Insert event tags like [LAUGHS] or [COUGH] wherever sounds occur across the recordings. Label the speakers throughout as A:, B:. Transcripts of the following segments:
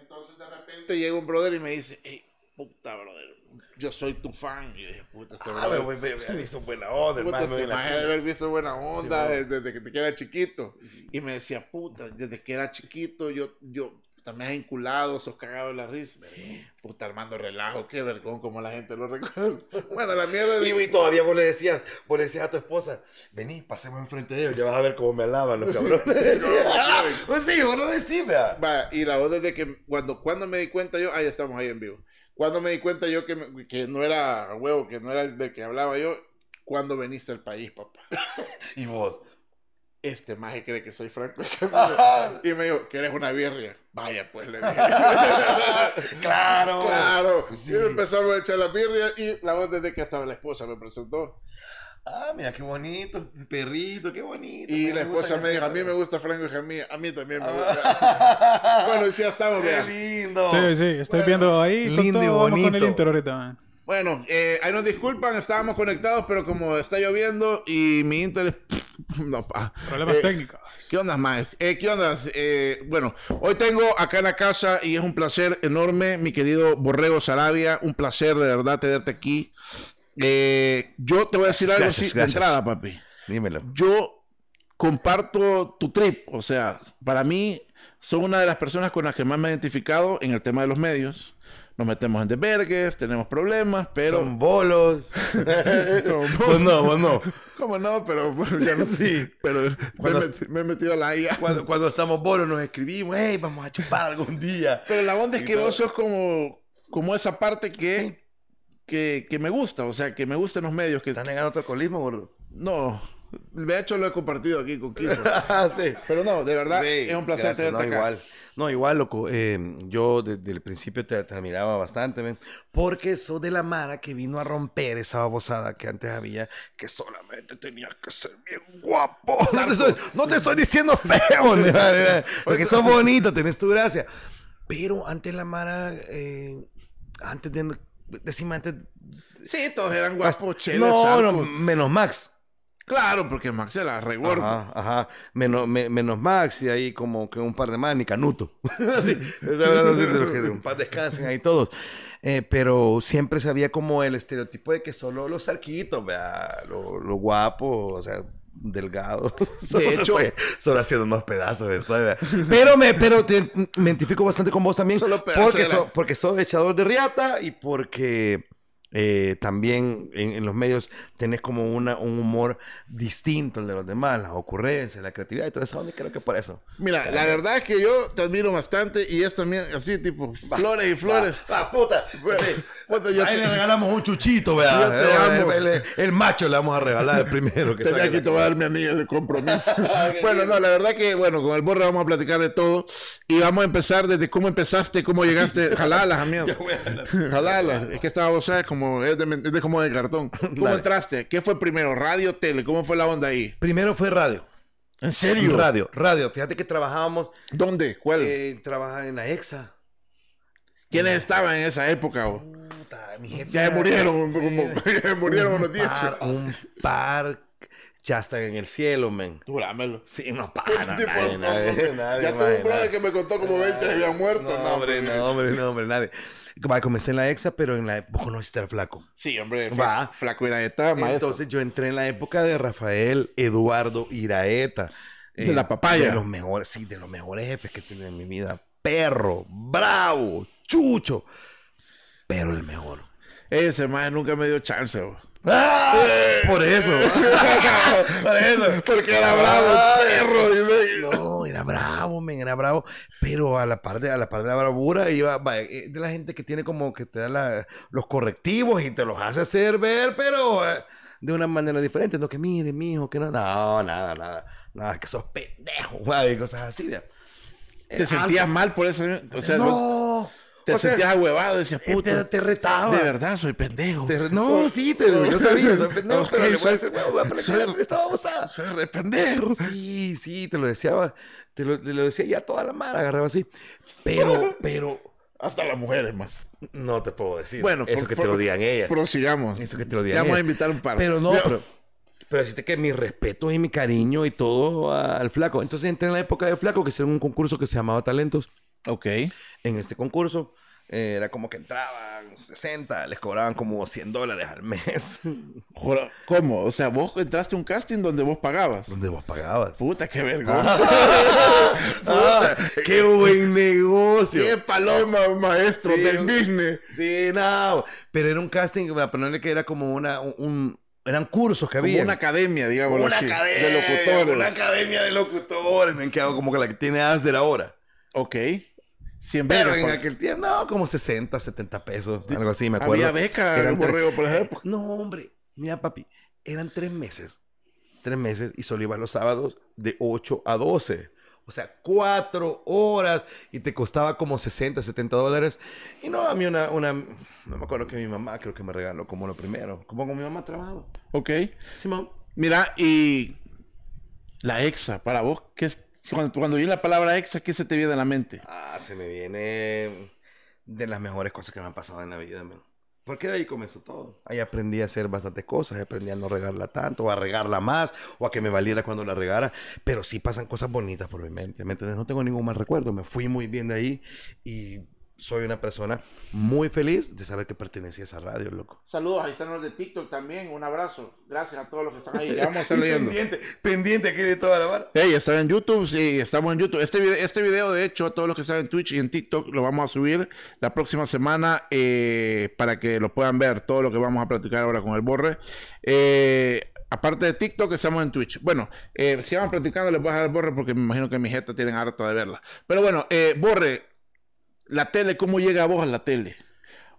A: Entonces de repente llega un brother y me dice, hey, puta, brother, yo soy
B: tu fan. Y yo dije, puta, se ah, brother. Me, me, visto buena onda, hermano. de haber visto buena onda desde, que te era chiquito. Y me decía, puta, desde que era chiquito, yo, yo también me has vinculado sos cagado de la risa. Puta, armando relajo, qué vergón, como la gente lo [LAUGHS] recuerda.
C: Bueno, la mierda. De... Y, y, todavía vos le decías, vos decías a tu esposa, vení, pasemos enfrente de ellos, ya vas a ver cómo me alaban los cabrones. [LAUGHS] pues sí, vos lo decís, vea. y la voz desde que, cuando, cuando me di cuenta yo,
B: ahí estamos, ahí en vivo. Cuando me di cuenta yo que, que no era huevo, que no era el del que hablaba yo, cuando veniste al país, papá. [LAUGHS] y vos este maje cree que soy Frank y me dijo, ¿Quieres una birria? Vaya, pues le dije.
A: [LAUGHS]
B: claro. Claro. Y empezó a echar la birria y la voz desde que estaba la esposa me presentó.
C: Ah, mira, qué bonito, perrito, qué bonito. Y la esposa me dijo, a mí me gusta Franco y a mí, a mí también me gusta. Ah. bueno, y ya estamos, Qué lindo. Sí, sí,
B: estoy viendo ahí lindo y bonito. con el interior ahorita, bueno, eh, ahí nos disculpan, estábamos conectados, pero como está lloviendo y mi internet... [LAUGHS] No, pa. Problemas eh, técnicos. ¿Qué onda, más? Eh, ¿Qué onda? bueno, hoy tengo acá en la casa y es un placer enorme, mi querido Borrego Sarabia. Un placer de verdad tenerte aquí. yo te voy a decir algo gracias, de entrada, papi. Dímelo. Yo comparto tu trip. O sea, para mí, son una de las personas con las que más me he identificado en el tema de los medios nos metemos en desvergues, tenemos problemas, pero... Son bolos.
A: pues
C: [LAUGHS] no, pues no. ¿Cómo no? Pero ya no [LAUGHS] sí. Pero me, he metido a la IA. Cuando, estamos bolos nos escribimos, hey, vamos a chupar algún día. Pero la onda es que vos sos
B: como, como esa parte que, que, me gusta, o sea, que me gustan los medios. Que... ¿Estás negando alcoholismo, gordo? No. De hecho, lo he compartido aquí con [LAUGHS] Ah, sí. Pero no, de verdad, es un placer tenerte no, acá.
C: No, igual, loco. Eh, yo desde el principio te, admiraba bastante, porque eso de la Mara que vino a romper esa babosada que antes había, que solamente tenía que ser bien guapo. [LAUGHS] no, te estoy, diciendo feo, [LAUGHS] porque sos bonito, tenés tu gracia. Pero antes la Mara, eh, antes de. Decime antes. Sí, todos eran guapos, chelos. No, no, menos Max. Claro, porque Max era la Menos, Max y ahí como que un par de más, y Canuto. [LAUGHS] un par descansen ahí todos. Eh, pero siempre sabía como el estereotipo de que solo los arquitos, vea, los lo guapos, o sea, delgado. [LAUGHS] De hecho, eh. solo haciendo unos pedazos Pero me, pero te, identifico bastante con vos también. porque, porque soy echador de riata y porque eh, también en, los medios tenés como una, un humor distinto al de los demás, las ocurrencias, la creatividad y todo eso. Y creo que por eso.
B: Mira, la verdad es que yo te admiro bastante y es también así, tipo, flores y flores.
C: ¡Ah, puta. Ahí le regalamos un chuchito, eh, El, macho le vamos a regalar el primero. Que Tenía que tomar mi anillo de compromiso.
B: [LAUGHS] [LAUGHS] bueno, no, la verdad que, bueno, con el borra vamos a platicar de todo y vamos a empezar desde cómo empezaste, cómo llegaste. Jalalas, amigo.
A: [LAUGHS] Jalalas.
B: Es que estaba, vos como como es de, como de cartón. [LAUGHS] ¿Cómo entraste? ¿Qué fue primero? ¿Radio, tele? ¿Cómo fue la onda ahí? Primero fue radio.
C: ¿En serio? Radio, radio. Fíjate que trabajábamos. ¿Dónde? ¿Cuál? Eh, trabajaba en la EXA. ¿Quiénes estaban en esa época? Puta, [LAUGHS] [LAUGHS] ya murieron, murieron los 10. Un par ya están en el cielo, men. Durámelo Sí, no este para ya tuve un brother
B: que me contó como 20 había muerto. No,
C: hombre, no, hombre, no, hombre, nadie. comencé en la exa, pero en la e-, vos conociste al flaco. Sí, hombre, Va. flaco Iraeta, maestro. Entonces yo entré en la época de Rafael Eduardo Iraeta. de la eh, papaya. De los mejores, sí, de los mejores jefes que he tenido en mi vida. Perro, bravo, chucho. Pero el mejor. Ese más nunca me dio chance, ¡Ah!
B: [LAUGHS] Por eso. Porque
C: era bravo, No, era bravo, men, era bravo. Pero a la parte, a la de la bravura iba eh, de la gente que tiene como que te da los correctivos y te los hace hacer ver, pero eh, de una manera diferente. No que mire, mijo, que no. No, nada, nada. Nada, que sos pendejo, [LAUGHS] y cosas así, Te eh, sentías mal por eso. Te sentías huevado, decías, eh, puta. Te, retaba. De verdad, soy pendejo. no, oh. sí, te, yo sabía, soy pendejo, okay, pero le voy a soy, re... estaba abusada. Soy re pendejo. Sí, sí, te lo decía, te lo, decía ya toda la mar, agarraba así. Pero, [LAUGHS] pero... Hasta las mujeres más. No te puedo decir. Bueno, eso que te lo digan ellas. Prosigamos. Eso que te lo digan ya Vamos a invitar un par. Pero no, pero, pero que mi respeto y mi cariño y todo al flaco. Entonces entré en la época de flaco que hicieron un concurso que se llamaba Talentos Ok. En este concurso eh, era como que entraban 60, les cobraban como 100 dólares al mes. [LAUGHS]
B: ¿Cómo? O sea, vos entraste a un casting donde vos pagabas. Donde vos pagabas. Puta, qué vergüenza.
A: Ah.
C: [LAUGHS] Ah. qué buen negocio. Qué paloma, maestro del business. Sí, no. Pero era un casting, para ponerle que era como una, un, eran cursos que había. una academia, digamos. Una academia de locutores. Una academia de locutores. Me han como que la que tiene Asder ahora. Ok. 100 Pero en aquel tiempo, no, como 60, 70 pesos, algo así, me acuerdo. en por ejemplo. No, hombre. Mira, papi, eran tres meses. Tres meses y solo iba los sábados de 8 a 12. O sea, cuatro horas y te costaba como 60, 70 dólares. Y no, a mí una, una, no me acuerdo que mi mamá creo que me regaló como lo primero. Como con mi mamá trabajaba. Ok. Simón.
B: Mira, y la exa,
C: para vos, ¿qué es? cuando, cuando oí la palabra exa, ¿qué se te viene a la mente? Ah, se me viene de las mejores cosas que me han pasado en la vida, Porque de ahí comenzó todo. Ahí aprendí a hacer bastantes cosas, aprendí a no regarla tanto, o a regarla más, o a que me valiera cuando la regara. Pero sí pasan cosas bonitas por mi mente, ¿me entiendes? No tengo ningún mal recuerdo, me fui muy bien de ahí y soy una persona muy feliz de saber que pertenecía a esa radio, loco.
B: Saludos, a están los de TikTok también, un abrazo. Gracias a todos los que están ahí. [LAUGHS] Le vamos a Pendiente,
C: pendiente aquí de toda la barra. Hey, están en YouTube, sí,
B: estamos en YouTube. Este video, este video, de hecho, a todos los que están en Twitch y en TikTok, lo vamos a subir la próxima semana eh, para que lo puedan ver, todo lo que vamos a platicar ahora con el Borre. Eh, aparte de TikTok, estamos en Twitch. Bueno, eh, si van platicando, les voy a dejar el borre porque me imagino que mi gente tienen harta de verla. Pero bueno, eh, borre, la tele, ¿cómo llega a vos a la tele?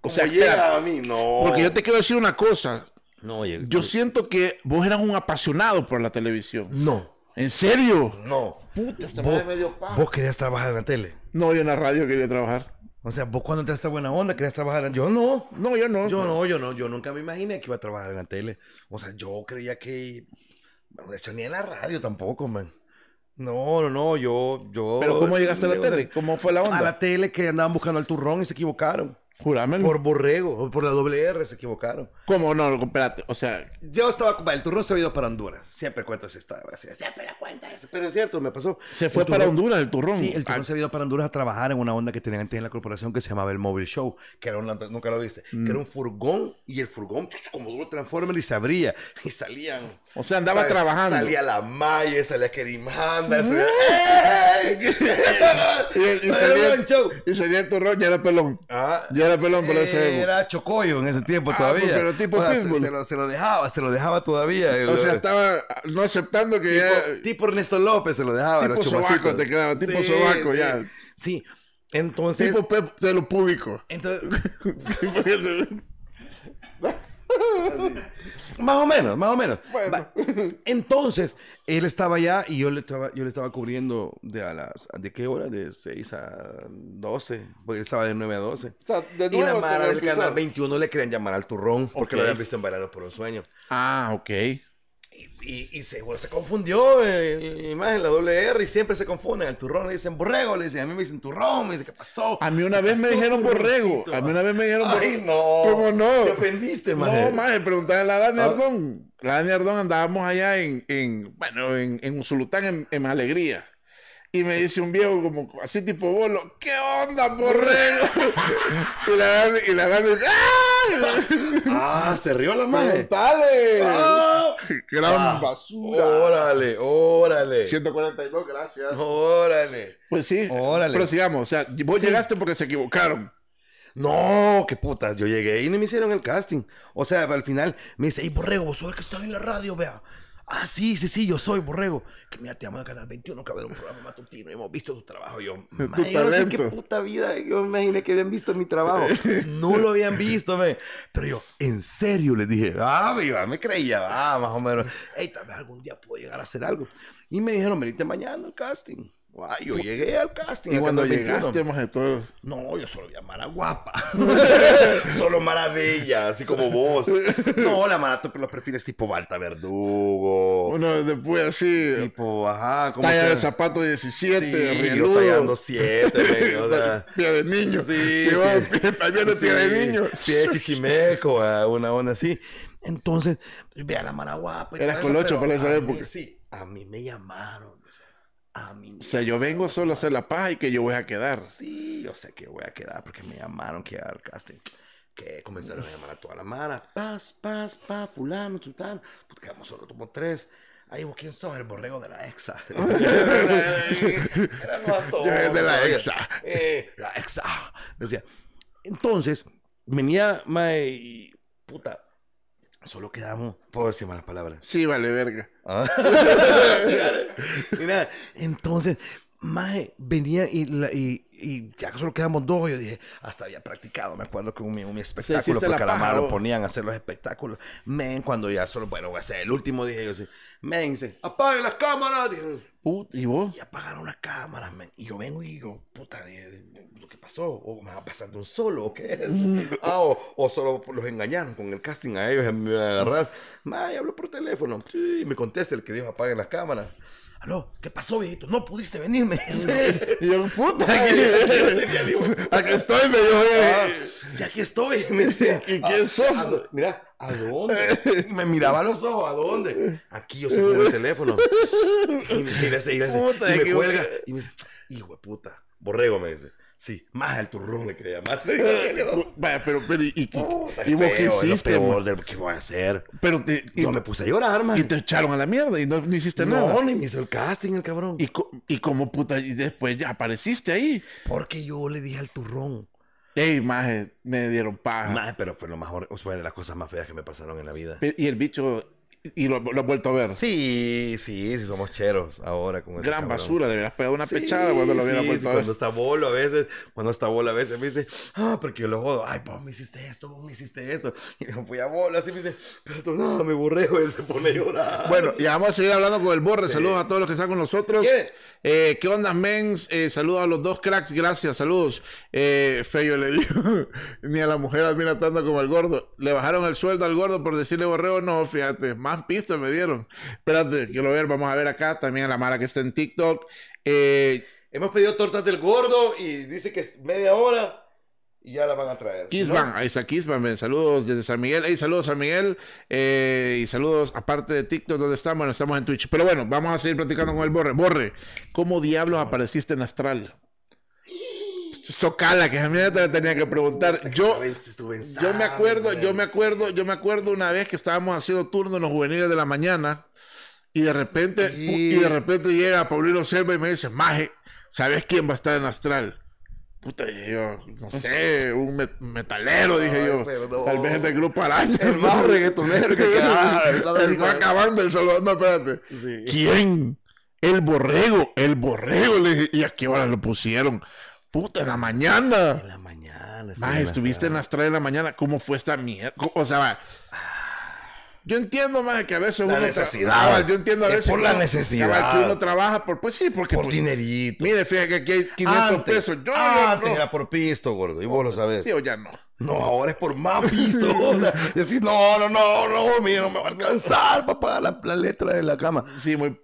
B: O sea, llega a
C: mí, no. Porque yo
B: te quiero decir una cosa. No, yo, yo siento que vos eras un apasionado por la televisión. No. ¿En serio?
C: No. Puta, se me ¿Vos querías trabajar en la tele? No, yo en la radio quería trabajar. O sea, vos cuando entraste a Buena Onda querías trabajar en... Yo no. No, yo no. Yo no, yo no. Yo nunca me imaginé que iba a trabajar en la tele. O sea, yo creía que... de hecho, ni en la radio tampoco, man. No, no, no, yo, yo. Pero ¿cómo llegaste a la tele? ¿Cómo fue la onda? A la tele que andaban buscando al turrón y se equivocaron. Júramelo. Por borrego, por la doble R se equivocaron. ¿Cómo no? Espérate, o sea. Yo estaba. El turrón se había ido para Honduras. Siempre cuento esa Siempre la cuenta Pero es cierto, me pasó. Se fue para Honduras el turrón. Sí, el turrón ah. se había ido para Honduras a trabajar en una onda que tenían antes en la corporación que se llamaba el Mobile Show. Que era un. Nunca lo viste. Que era mm. un furgón y el furgón, como duro Transformer, y se abría. Y salían. O sea, andaba trabajando. Salía la Maya, salía Kerimanda. [LAUGHS] ¡Eh!
B: y, salía, el, y salía el turrón y era pelón. Ah
C: era pelón, pero eh, Era chocoyo en ese tiempo ah, todavía. Pues, pero tipo o se, lo, dejaba, se lo dejaba todavía. O sea, estaba no aceptando que tipo, ya... Tipo Ernesto López se lo dejaba. Tipo sobaco te quedaba, tipo sobaco ya. Sí, entonces... Tipo de lo público. Entonces... [LAUGHS] [LAUGHS] más o menos, más o menos. Entonces, él estaba allá y yo le estaba, yo le estaba cubriendo de a las, ¿de qué hora? De 6 a 12, porque estaba de 9 a 12. O sea, de y la mara del canal 21 le querían llamar al turrón, porque lo habían visto en por un sueño. Ah, ok y, seguro se confundió el, eh, en la R y siempre se confunden. Al turrón le dicen borrego, le dicen, a mí me dicen turrón, me dicen, ¿qué pasó? A mí una vez me dijeron borrego,
B: a mí una vez me dijeron borrego. no. ¿Cómo no? Te
C: ofendiste, man. No, maje, preguntaba a la Dani ah. Ardón.
B: La Dani Ardón andábamos allá en, en bueno, en, en en, en Alegría. Y me dice un viejo como así tipo bolo, ¿qué onda, borrego? [LAUGHS] y la gana, y la gana,
A: ¡ah!
C: ah, se rió la madre. ¡Dale!
B: Ah, Gran basura. Órale, órale. 142, gracias. Órale.
C: Pues sí. Órale. Pero
B: sigamos, o sea, vos llegaste porque se equivocaron.
C: No, qué putas. Yo llegué y no me hicieron el casting. O sea, al final me dice, ¡ay, borrego, vos sabes que estoy en la radio, vea. Ah, sí, sí, sí, yo soy borrego. Que mira, te amo el Canal 21, que haber un programa matutino y hemos visto tu trabajo. Yo, qué puta vida. Yo me imaginé que habían visto mi trabajo. [LAUGHS] no lo habían visto, Pero yo, en serio, les dije, ah, viva, me creía, más o menos. Hey, tal vez algún día puedo llegar a hacer algo. Y me dijeron, venite mañana al casting yo llegué al casting. Y cuando llegaste, más de todo. No, yo solo vi a Mara guapa. [LAUGHS] solo Mara bella, así como vos. No, la Mara, los perfiles tipo Balta Verdugo.
B: Bueno, después así. Tipo, ajá. Como talla de zapato 17, río yo tallando 7, [LAUGHS] o de niño. Sí. Yo, sí, de niño. Pía de
C: chichimeco, una onda así. Entonces, ve a la Mara guapa. Eras colocho para esa época. Sí, a mí me llamaron o sea, yo vengo solo a hacer la paja y que yo voy a quedar. Sí, yo sé que voy a quedar porque me llamaron que al casting. Que comenzaron a llamar a toda la mara. Paz, paz, paz, fulano, chután. Porque pues vamos solo como tres. ahí quién son? el borrego de la exa. [LAUGHS] de la exa. Eh, la exa. Decía. Entonces, venía my puta Solo quedamos. Puedo decir malas palabras. Sí, vale, verga. Ah. [LAUGHS] [LAUGHS] Mira, entonces, Mae, venía y, y, ya solo quedamos dos. Yo dije, hasta había practicado. Me acuerdo que un, un espectáculo, porque la lo ponían a hacer los espectáculos. Men, cuando ya solo, bueno, voy a ser el último, dije yo, así, men, dice, apaguen las cámaras. ¿y vos? Y apagaron las cámaras, men. Y yo vengo y digo, puta, lo que pasó, o me va a pasar de un solo, o qué es. [LAUGHS] ah, o, solo los engañaron con el casting a ellos, a me a agarrar. [LAUGHS] Mae, hablo por teléfono. y me contesta el que dijo, apaguen las cámaras aló, ¿qué pasó, viejito? No pudiste venirme. [LAUGHS] y yo, puta, [LAUGHS] aquí, estoy, me dijo, ah, eh". sí, aquí estoy. [LAUGHS] Me dice, ¿y ah, quién sos? mira, ¿a dónde? me miraba a los ojos, ¿a dónde? Aquí yo soy con el teléfono. Y me, y me cuelga. Y me dice, hijo de puta, borrego, me dice. Sí, más el turrón le quería llamar. [LAUGHS] Vaya, pero, pero, ¿y, vos qué hiciste? ¿Qué voy a hacer? Pero te,
A: y, yo me
B: puse a llorar, man. Y te echaron a la mierda y no, hiciste nada. No, ni me hizo el casting el cabrón. ¿Y, como puta, y después ya apareciste ahí. Porque
C: yo le dije al turrón.
B: Ey, maje, me
C: dieron paja. Maje, pero fue lo mejor, fue de las cosas más feas que me pasaron en la vida.
B: y el bicho
C: y lo, lo, he vuelto a ver. Sí, sí, sí, somos cheros ahora. Gran basura, deberías pegado una pechada cuando lo hubiera a Cuando está bolo a veces, cuando está bolo a veces me dice, ah, porque yo lo jodo, ay, vos me hiciste esto, vos me hiciste esto. Y me fui a bolo, así me dice, pero tú no, me borré, güey, se pone a llorar.
B: Bueno, y vamos a seguir hablando con el borre. Saludos a todos los que están con nosotros. ¿Quieres? Eh, ¿Qué onda, mens? Eh, saludos a los dos cracks, gracias, saludos. Eh, Feyo le dijo, [LAUGHS] ni a la mujer admira tanto como al gordo. Le bajaron el sueldo al gordo por decirle borreo, no, fíjate, más pistas me dieron. Espérate, quiero ver, vamos a ver acá también a la Mara que está en TikTok. Eh,
C: hemos pedido tortas del gordo y dice que es media hora y ya la van a traer.
B: ahí está Kisban, eh, saludos desde San Miguel, saludos San Miguel, eh, y saludos aparte de TikTok, donde estamos? Bueno, estamos en Twitch, pero bueno, vamos a seguir platicando con el Borre. Borre, ¿cómo diablos apareciste en Astral? Socala, que a mí tenía que preguntar. Yo,
C: yo me acuerdo, yo
B: me acuerdo, yo me acuerdo una vez que estábamos haciendo turno en los juveniles de la mañana y de repente, y de repente llega Paulino Selva y me dice, Maje, ¿sabes quién va a estar en Astral? Puta, yo, no sé, un metalero, dije yo. Perdón. Tal vez es del grupo Araña. El más reggaetonero que [LAUGHS] queda el más acabando el solo. No, espérate. ¿Quién? El borrego, el borrego. Le dije, ¿y a qué hora lo pusieron? Puta, en la mañana. En la
A: mañana. estuviste
B: en las 3 de la mañana. ¿Cómo fue esta mierda? O sea, va. Yo entiendo, más que a veces la uno. necesidad. yo entiendo a veces. por la necesidad. que uno trabaja por. Pues sí, porque. Por pues, dinerito.
C: Mire, fíjate que aquí hay 500 pesos. Yo antes era por pisto, gordo. Y vos lo oh, sabés. Sí o ya no. No, ahora es por más pisto. [LAUGHS] o decís, no, no, no, no, mire, no me va a alcanzar
B: para pagar la, la letra de la cama. Sí, muy.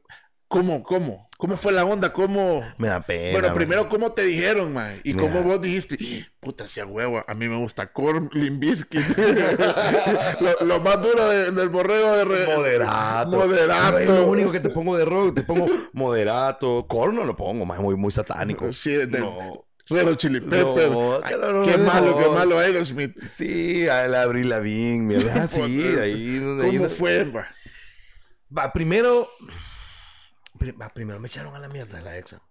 B: ¿Cómo? ¿Cómo? ¿Cómo fue la onda? ¿Cómo? Me da pena. Bueno, primero, ¿cómo te dijeron, man? Y cómo vos dijiste, puta, sea huevo, a mí me gusta Corn, Limbisky. [LAUGHS] lo, lo, más duro del borrego de. Re...
C: Moderato. Moderato. Es lo único que te pongo de rock, te pongo moderato. Corn no lo pongo, man, muy, muy satánico. Sí, de, no. Pero Chili Pepper. qué malo, qué malo Aerosmith. Sí, a la Abril Lavigne, mierda. Ah, sí, [LAUGHS] ahí. ¿Cómo fue, Va, primero Primero me echaron a la mierda de la exa.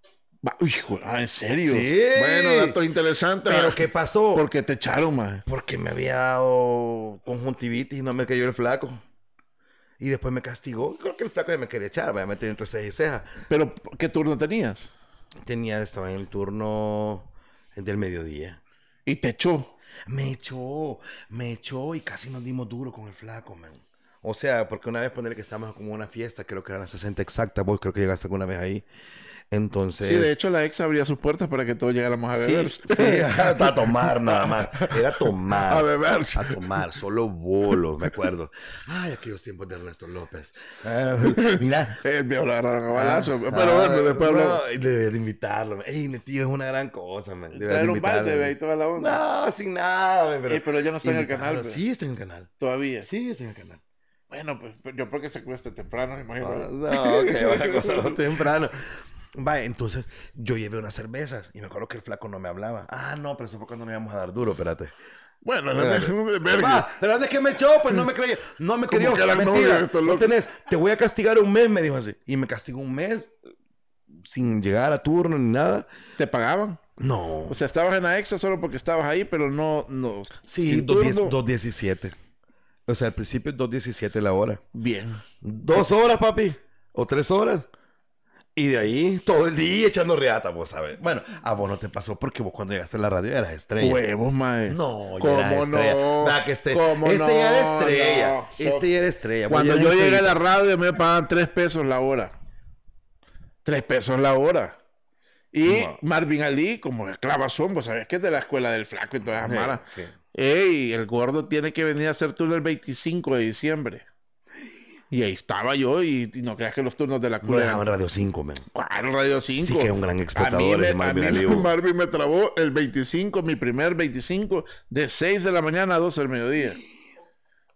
C: Ah, ¿en serio? Sí. Bueno, dato interesante. ¿Pero qué pasó? Porque te echaron, más. Porque me había dado conjuntivitis y no me cayó el flaco. Y después me castigó. Creo que el flaco ya me quería echar, me metido entre seis y ceja. ¿Pero qué turno tenías? Tenía, estaba en el turno del mediodía. ¿Y te echó? Me echó, me echó y casi nos dimos duro con el flaco, man. O sea, porque una vez ponerle que estábamos como una fiesta, creo que era las 60 exacta. vos creo que llegaste alguna vez ahí. Entonces. Sí, de
B: hecho la ex abría sus puertas para que todos llegáramos a beber. Sí, sí [LAUGHS] a tomar nada más.
C: Era tomar. A beber. A tomar, solo bolos, me acuerdo. Ay, aquellos tiempos de Ernesto López. mira. [LAUGHS] Eh, me agarraron a balazo. Ah, pero ah, bueno, después de, de invitarlo. Ey, mi tío es una gran cosa, man. Traer un balde, ve, y toda la onda. No, sin nada, man, pero, Ey, pero ya no está en el canal. Sí, está en el canal. Todavía. Sí, está en el canal. Bueno, pues, pues yo
B: creo que se cueste temprano, imagino. Ah, no, ok, [LAUGHS] van
C: temprano. Va, entonces yo llevé unas cervezas y me acuerdo que el flaco no me hablaba. Ah, no, pero eso fue cuando nos íbamos a dar duro, espérate.
D: Bueno, la de verga.
C: pero es que me echó, pues no me creía. No me creía, Que no Tenés, te voy a castigar un mes, me dijo así. Y me castigó un mes sin llegar a turno ni nada. ¿Te pagaban? No. O sea, estabas en la solo porque estabas ahí, pero no... no sí, 2.17. O sea, al principio es 2.17 la hora. Bien. Dos horas, papi. O tres horas. Y de ahí, todo el día echando reata, vos sabes. Bueno, a vos no te pasó porque vos cuando llegaste a la radio eras estrella. Huevos, mae. No, yo estrella. No? que este, este, ya era estrella. Este ya era estrella. Cuando yo llegué a la
B: radio me pagan tres pesos la hora. Tres pesos la hora. Y Marvin Ali, como clavazón, vos sabes que es de la escuela del flaco y todas las Sí. ¡Ey! el gordo tiene que venir a hacer turno el 25 de diciembre. Y ahí estaba yo y, no creas que los turnos de la cura. Lo dejaban
C: Radio 5, man.
B: Radio
C: 5. Sí que es un gran espectador A mí, me, [LAUGHS]
B: Marvin, me trabó el 25, mi primer 25, de 6 de la mañana a 12 del mediodía.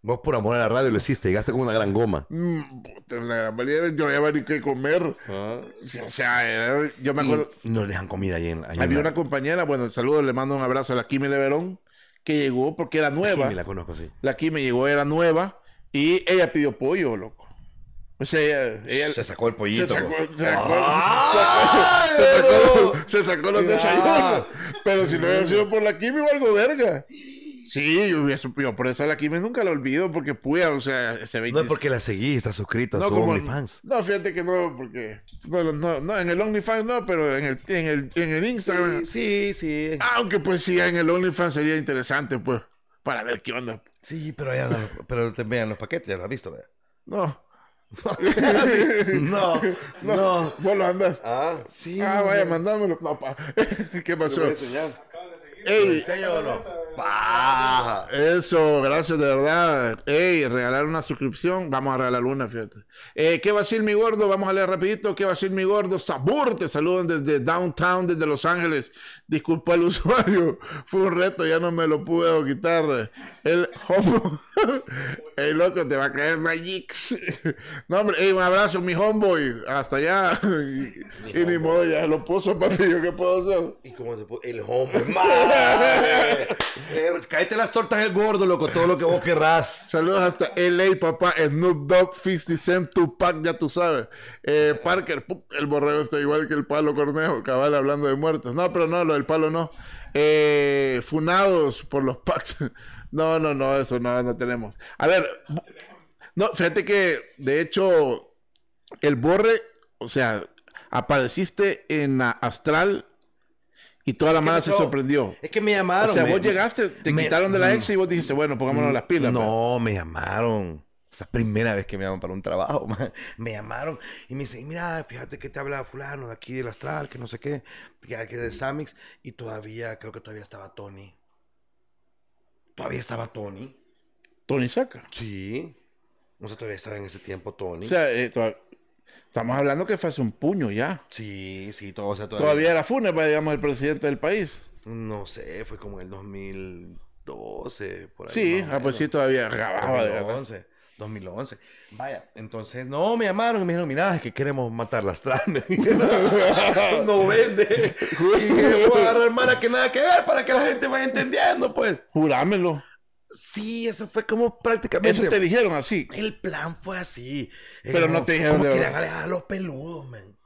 C: Vos por amor a la radio lo hiciste, llegaste como una gran goma. Mm,
B: la gran yo no había ni que comer. Ah. o sea, yo me acuerdo.
C: no le dan comida ahí en la Había una
B: compañera, bueno, saludos, le mando un abrazo a la Kimi Leverón que llegó porque era nueva. La la conozco, sí. La Kimi llegó, era nueva y ella pidió pollo, loco. O sea, ella, se sacó el pollito. Se sacó, se sacó, se sacó, se sacó los desayunos. Pero si no hubiera sido por la Kim o algo verga. Sí, yo, yo por eso la Kimes nunca la olvido, porque pude, o sea, se ve. No es porque
C: la seguí, está suscrito no, a su OnlyFans. No, fíjate que no, porque.
B: No, no, no, en el OnlyFans no, pero en el, en el, en el Instagram. Sí, sí, Aunque pues sí, en el OnlyFans sería interesante,
C: pues, para ver qué onda. Sí, pero ya no, pero te vean los paquetes, ya lo has visto, ¿verdad? No.
B: [LAUGHS] no, no, no. Vos lo andas. Ah, ah sí. Ah, vaya, mandámelo, pa. [LAUGHS] ¿Qué pasó? voy a enseñar eso, gracias de verdad. Ey, regalar una suscripción. Vamos a regalar una, fiesta. Eh, ¿Qué va a decir mi gordo? Vamos a leer rapidito. ¿Qué va a decir mi gordo? Sabor, te saludan desde downtown, desde Los Ángeles. Disculpa al usuario, [LAUGHS] fue un reto, ya no me lo pude quitar. El homo, [LAUGHS] el loco te va a caer Magix. [LAUGHS] No, hombre, un abrazo, mi homeboy, hasta allá. y, ni modo, ya lo puso,
C: papi, ¿yo qué puedo hacer? ¿Y cómo se El homeboy,
B: las tortas el gordo, loco, todo lo que vos querrás. Saludos hasta LA, papá, Snoop Dogg, 50 Cent, Tupac, ya tú sabes. Eh, Parker, el borrego está igual que el palo cornejo, cabal hablando de muertos. No, pero no, lo el palo no. Eh, funados por los packs. [LAUGHS] No, no, no, eso no, no tenemos. A ver, no, fíjate que de hecho, el borre, o sea, apareciste en
C: Astral y toda la mala se sorprendió. Es que me llamaron. O sea, vos llegaste, te quitaron de la mm. ex y
B: vos dijiste, bueno, pongámonos las pilas. No,
C: pues". me llamaron. Esa primera vez que me llaman para un trabajo, [LAUGHS] me llamaron y me dicen, mira, fíjate que te habla fulano de aquí del Astral, que no sé qué, que de Samix, y todavía, creo que todavía estaba Tony. Todavía estaba Tony. Tony Saca. Sí. No sé, sea, todavía estaba en ese tiempo Tony. O sea, eh,
B: estamos hablando que fue hace un puño ya.
C: Sí, sí, todavía... todavía era
B: Funes, digamos, el presidente del país.
C: No sé, fue como en el 2012, por ahí. Sí, ah, pues sí, todavía acababa de 2011. Vaya, entonces, no, me llamaron y me dijeron, mira, es que queremos matar las trans. [LAUGHS] no vende. y a agarrar hermana que nada que ver para que la gente vaya entendiendo, pues.
B: Jurámelo.
C: Sí, eso fue como prácticamente. Eso te dijeron así. El plan fue así. Pero no te dijeron. Como querían alejar a los peludos, man.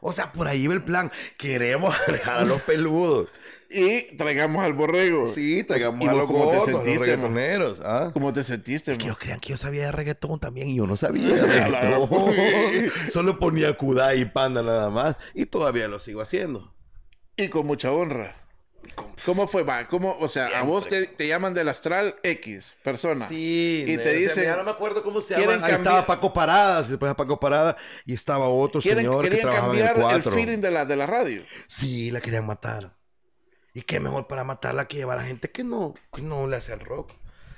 C: O sea, por ahí iba el plan. Queremos [LAUGHS] alejar a los peludos. Y traigamos al borrego. Sí, traigamos a los ¿ah? ¿Cómo te sentiste, moneros? ¿Cómo te sentiste? Que ellos crean que yo sabía de reggaetón también y yo no sabía [LAUGHS] Solo ponía Kudai y Panda nada más. Y todavía lo sigo haciendo. Y con mucha honra. ¿Cómo fue, va? ¿Cómo, o sea, a vos te,
B: llaman del astral X persona. Sí, y te dicen. ya no me acuerdo cómo se llama. Ahí estaba
C: Paco parada después Paco Parada, y estaba otro señor que trabajaba el cambiar el feeling de la, de la radio. Sí, la querían matar. Y qué mejor para matarla que llevar a gente que no, no le hace el rock.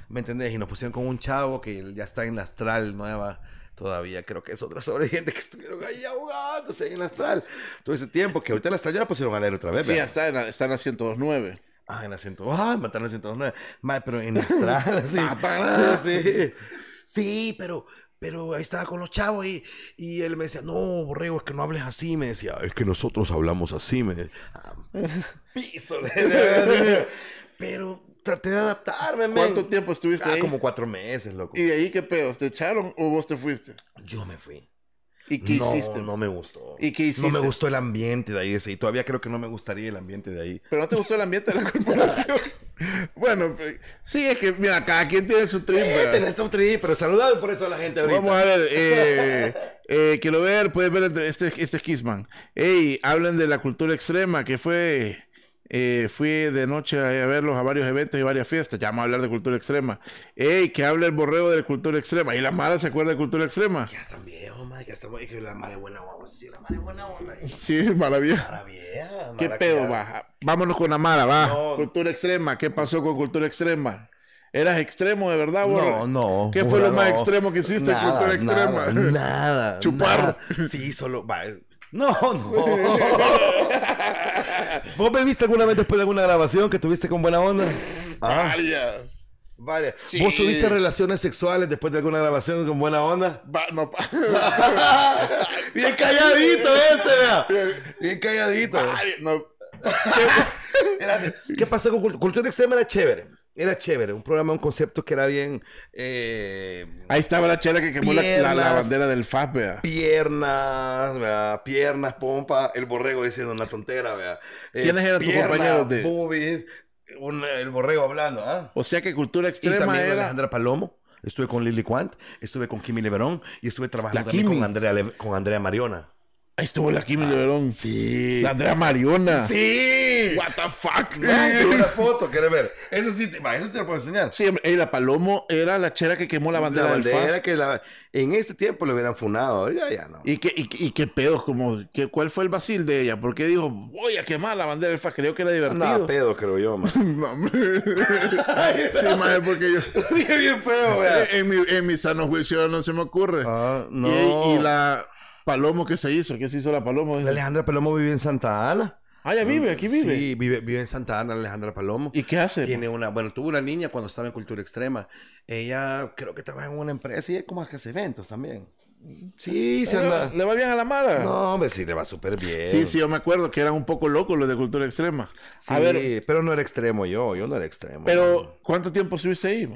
C: ¿Me entendés? Y nos pusieron con un chavo que ya está en la astral nueva. Todavía creo que es otra [LAUGHS] sobreviviente que estuvieron ahí ahogándose en la astral. Todo ese tiempo que ahorita la astral ya la pusieron a leer otra vez. Sí, está en la, está Ah, en la 109. Ah, mataron la 109. Madre, pero en la astral, [LAUGHS] ah, sí. Sí, pero pero ahí estaba con los chavos y, y él me decía, no, borrego, es que no hables así. Me decía, es que nosotros hablamos así. Me
A: [LAUGHS] piso.
C: [LAUGHS] pero traté de
B: adaptarme. ¿Cuánto tiempo estuviste ah, Como cuatro meses, loco. ¿Y de ahí qué pedo? ¿Te echaron o vos te fuiste? Yo me fui. ¿Y qué hiciste? No me
C: gustó. ¿Y No me gustó el ambiente de ahí. ese Y todavía creo que no me gustaría el ambiente de ahí.
B: ¿Pero no te gustó el ambiente de la corporación? [LAUGHS] bueno, sí, es que, mira, cada quien tiene su trip. Sí,
C: tu trip, pero saludado por eso a la gente ahorita. Vamos a ver. [LAUGHS]
B: Eh, eh, quiero ver, puedes ver este, este Kissman. Ey, hablan de la cultura extrema, que fue eh, fui de noche a, verlos a varios eventos y varias fiestas. Ya vamos a hablar de cultura extrema. ¡Ey! Que hable el borreo de cultura extrema. Y la Mara se acuerda de cultura extrema.
C: Ya están viejos, ma, Ya que la Mara es buena guapo. Sí, la Mara es buena onda. [LAUGHS]
B: Sí, Mara vieja.
C: Mara ¿Qué pedo, va?
B: Vámonos con la Mara, va. Cultura extrema. ¿Qué pasó con cultura extrema? ¿Eras extremo de verdad, güey? No, no. ¿Qué fue lo más extremo que hiciste en cultura extrema? Nada. [LAUGHS]
C: nada Chupar. Sí, solo. Va, no, no. [LAUGHS] ¿Vos me viste alguna vez después de alguna grabación que tuviste con buena onda? Ah. Varias. ¿Vos tuviste relaciones sexuales después de alguna grabación con buena onda? no, [LAUGHS] Bien calladito este, vea. Bien calladito. ¿Qué, [LAUGHS] ¿Qué, pasó con Cultura Extrema? Era chévere. Era chévere, un programa, un concepto que era bien. Eh, Ahí estaba la chela que quemó la, la, bandera del FAP, Piernas, Piernas, pompa, el borrego diciendo una tontera, vea eh, ¿Quiénes eran tus compañeros de.? el borrego hablando, ¿ah? O sea que cultura extrema y también con Alejandra Palomo. Estuve con Lily Quant, estuve con Kimi Leverón y estuve trabajando con Andrea, con Andrea Mariona. Ahí estuvo la Kimi ah, Leverón. Sí. La Andrea Mariona. Sí. What the fuck. Man, una foto, quiere ver. Eso sí, te, eso te
B: lo puedo enseñar. Sí, la Palomo era la chera que quemó la bandera, la bandera del que la, en ese tiempo le hubieran funado. Ya, ya no. ¿Y qué, y, pedos? Como, ¿Cuál fue el vacil de ella? ¿Por qué dijo, voy a quemar la bandera del FAS? Creo que era divertido. No, pedo, creo yo, man. [LAUGHS] no, [LAUGHS]
A: sí, madre, porque yo... [LAUGHS] bien
B: feo, pedo, en, mi, en mi sano juicio no se me ocurre. Ah, no. y la Palomo, ¿qué se hizo? ¿Qué se hizo la Palomo? Alejandra Palomo vive en Santa Ana.
C: Ah, ya vive, aquí vive. Sí, vive, vive en Santa Ana, Alejandra Palomo. ¿Y qué hace? Tiene una, bueno, tuvo una niña cuando estaba en Cultura Extrema. Ella creo que trabaja en una empresa y es como hace eventos también. Sí, se anda. ¿Le va bien a la mala? No, hombre, sí, le va súper bien. Sí, sí, yo me acuerdo que eran un poco locos los de cultura extrema. Sí, pero no era extremo yo, yo no era extremo. Pero, ¿cuánto tiempo estuviste ahí?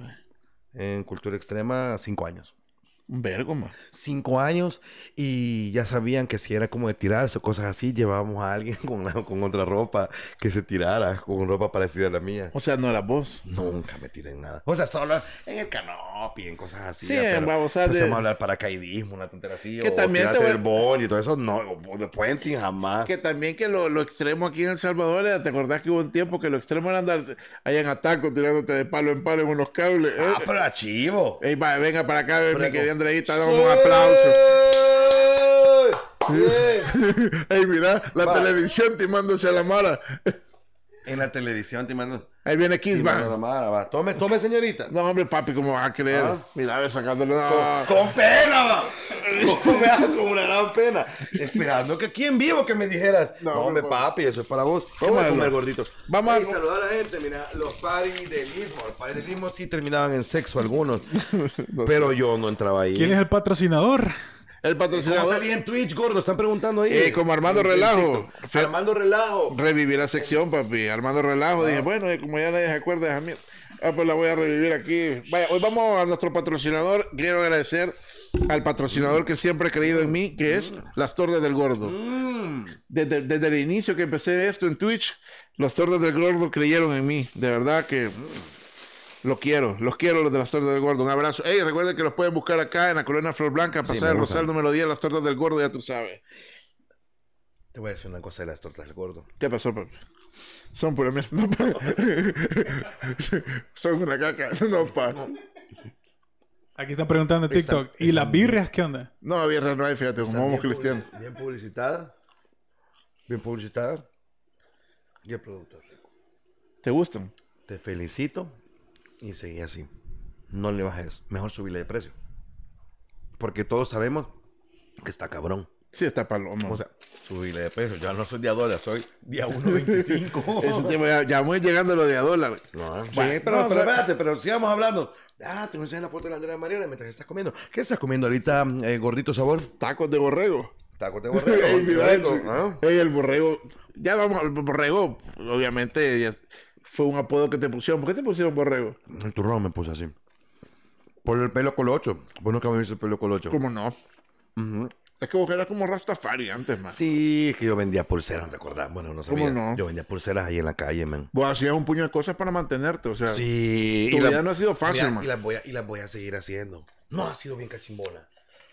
C: En cultura extrema, cinco años. Un vergo, más. Cinco años y ya sabían que si era como de tirarse o cosas así, llevábamos a alguien [LAUGHS] con, con otra ropa que se tirara, con ropa parecida a la mía. O sea, no era voz Nunca me tiré en nada. O sea, solo en el canopy, en cosas así. Sí, ya, en de... hablar paracaidismo, una tontera así. Que o también te voy... el y todo eso. No, de jamás. Que también que lo, lo,
B: extremo aquí en El Salvador, eh, ¿te acordás que hubo un tiempo que lo extremo era andar ahí en ataco tirándote de palo en palo en unos cables? Ah, eh, pero a chivo. venga para acá, venga, me Andreita, damos un aplauso. [LAUGHS] Ey, mira, la televisión timándose a la mara
C: en la televisión te mando...
B: Ahí viene Kingsman! Tome,
C: tome, señorita. No, hombre,
B: papi, ¿cómo vas a creer? Ah.
C: Mira, sacándole
B: una. Con, con pena,
C: con, con una gran pena. Esperando que aquí en vivo que me dijeras. No, hombre, papi, eso es para vos. Vamos a comer gorditos. Vamos a. saludar a la gente, mira, los paris del mismo. Los paris del mismo sí terminaban en sexo algunos. [LAUGHS] pero yo no entraba ahí. ¿Quién es el patrocinador? El patrocinador. está en Twitch, gordo? Están preguntando ahí. Eh, como Armando Relajo. Armando
B: Relajo. Revivir la sección, papi. Armando Relajo. Dije, ah. bueno, eh, como ya nadie se acuerda Ah, pues la voy a revivir aquí. Vaya, hoy vamos a nuestro patrocinador. Quiero agradecer al patrocinador que siempre ha creído en mí, que es mm. Las Torres del Gordo. Mm. Desde, desde, el inicio que empecé esto en Twitch, Las Torres del Gordo creyeron en mí. De verdad que mm. Los quiero, los quiero los de las tortas del gordo. Un abrazo. Ey recuerden que los pueden buscar acá en la colonia Flor Blanca, pasar el rosario Rosal número 10, las tortas del gordo, ya tú sabes.
C: Te voy a decir una cosa de las tortas del gordo. ¿Qué pasó, papi?
B: Son pura mierda. No, [LAUGHS] Son una caca. No, pa. Aquí están preguntando en TikTok. ¿Y las birras qué onda? No, birras no hay, fíjate, como vamos Cristian.
C: Bien publicitada.
B: Bien publicitada.
C: Y el producto ¿Te gustan? Te felicito y seguía así. No le bajes. Mejor subirle de precio. Porque todos sabemos que está cabrón. Sí, está paloma. O sea, subirle de precio. ya no soy de a dólar, soy día 1.25. [LAUGHS] ya, voy llegando a lo de a dólar. No, sí, pero, no, pero, espérate, pero sigamos hablando. Ah, tú me enseñas la foto de la Andrea Mariana mientras estás comiendo. ¿Qué estás comiendo ahorita, eh, gordito sabor? Tacos de borrego. Tacos de borrego. [LAUGHS] Ey, el, borrego.
B: Ya vamos al borrego. Obviamente, fue un apodo que te pusieron. ¿Por qué te pusieron borrego?
C: El turrón me puse así. Por el pelo colocho. Bueno, nunca me viste el pelo colocho. ¿Cómo
B: no? Es que vos eras como
C: Rastafari antes, man. Sí, es que yo vendía pulseras, te acordás? Bueno, no sabía. Yo vendía pulseras ahí en la calle, man. Vos hacías un puño de cosas para mantenerte, o sea. Sí. Tu vida no ha sido fácil, man. Y las, voy a, seguir haciendo. No ha sido bien cachimbona.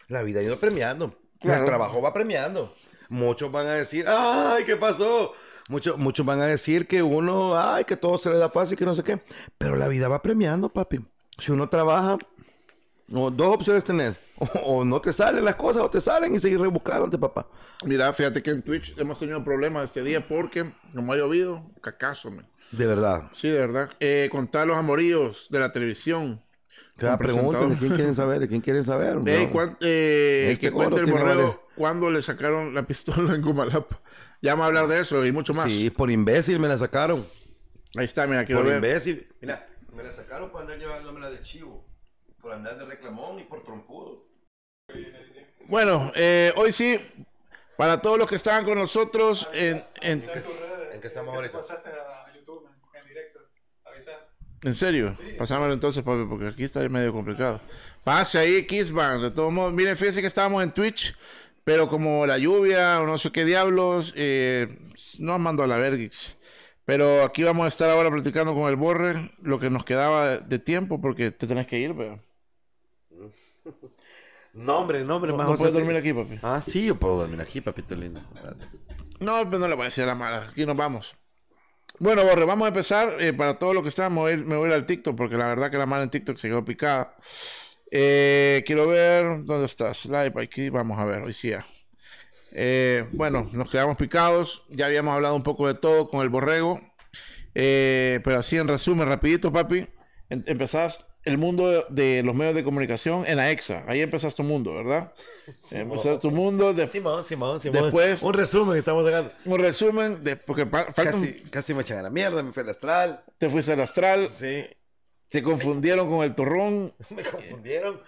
C: La vida ha ido premiando. El trabajo va premiando. Muchos van a decir, ¡ay, qué pasó! Muchos, muchos van a decir que uno, ay, que todo se le da fácil, que no sé qué. Pero la vida va premiando, papi. Si uno trabaja, dos opciones tenés. O, no te salen
B: las cosas, o te salen y seguir rebuscándote, papá. Mira, fíjate que en Twitch hemos tenido problemas este día porque, no me ha llovido, cacazo, me
C: De verdad.
B: Sí, de verdad. Eh, contar los amoríos de la televisión.
C: Cada pregunta, ¿de quién quieren saber? ¿De quién quieren saber?
B: Eh, este que cuente el ¿cuándo le sacaron la pistola en Gumalapa? Ya a hablar de eso y
C: mucho más. Sí, por imbécil me la sacaron. Ahí está, mira, quiero por ver. Por imbécil. Mira, me la sacaron por andar la de chivo. Por andar de reclamón y por trompudo.
B: Bueno, eh, hoy sí, para todos los que estaban con nosotros en... en,
C: en que estamos ahorita. pasaste a YouTube, en directo. ¿En serio? Sí.
B: entonces, papi, porque aquí está medio complicado. Pase ahí, Kissband. De todos modos, miren, fíjense que estábamos en Twitch. Pero como la lluvia o no sé qué diablos, eh, no mando a la vergix. Pero aquí vamos a estar ahora platicando con el Borre lo que nos quedaba de tiempo porque te tenés que ir, pero...
C: No, hombre, no, hombre. No, puedes dormir aquí, papi. Ah, sí, yo puedo dormir aquí, papito
B: lindo. No, pero pues no le voy a decir a la mala. Aquí nos vamos. Bueno, Borre, vamos a empezar. Eh, para todo lo que está, me voy, me voy a ir al TikTok porque la verdad que la mala en TikTok se quedó picada. Eh, quiero ver dónde estás. Live aquí, vamos a ver, hoy sí. Eh, bueno, nos quedamos picados. Ya habíamos hablado un poco de todo con el borrego. Eh, pero así en resumen, rapidito, papi. empezás el mundo de, los medios de comunicación en AEXA. Ahí empezás tu mundo, ¿verdad?
C: [LAUGHS] Eh, empezás tu mundo. De, Después, un resumen estamos llegando. Un resumen, de, porque casi, me echan a la mierda, me fui al astral. Te fuiste al astral. Sí. Se confundieron con el turrón. [LAUGHS] Me confundieron.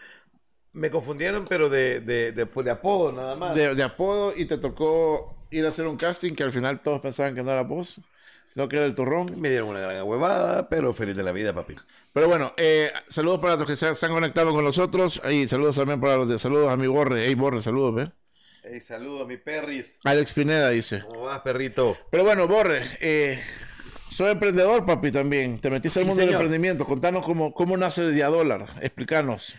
C: Me confundieron, pero de, de, de, pues, apodo nada más. De,
B: apodo y te tocó ir a hacer un casting que al final todos pensaban que no era vos, sino que era el turrón. Me dieron una gran huevada, pero feliz de la vida, papi. Pero bueno, eh, saludos para los que se, han conectado con nosotros y saludos también para los de saludos a mi Borre. Ey, Borre, saludos,
C: ¿eh? saludos, mi perris.
B: Alex Pineda dice.
C: ¿Cómo perrito?
B: Pero bueno, Borre, eh, soy emprendedor, papi, también. Te metiste al mundo del emprendimiento. Contanos cómo, cómo nace Dólar. Explícanos.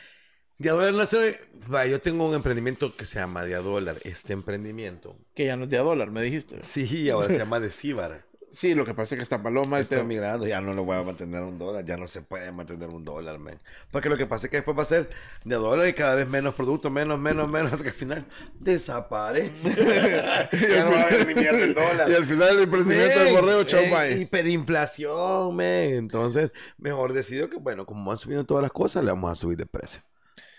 C: Dólar nace... Va, yo tengo un emprendimiento que se llama Dólar, Este emprendimiento. Que ya no es Dólar, me dijiste. Sí, ahora se llama Decíbar. Sí, lo que pasa es que esta paloma está, migrando, ya no lo voy a mantener un dólar, ya no se puede mantener un dólar, men. Porque lo que pasa es que después va a ser de dólar y cada vez menos producto, menos, menos, menos, hasta que al final desaparece. y [LAUGHS] ya no Y al final el
B: emprendimiento del correo, chau, man. Eh,
C: hiperinflación, men. Entonces, mejor decidió que, bueno, como van subiendo todas las cosas, le vamos a subir de precio.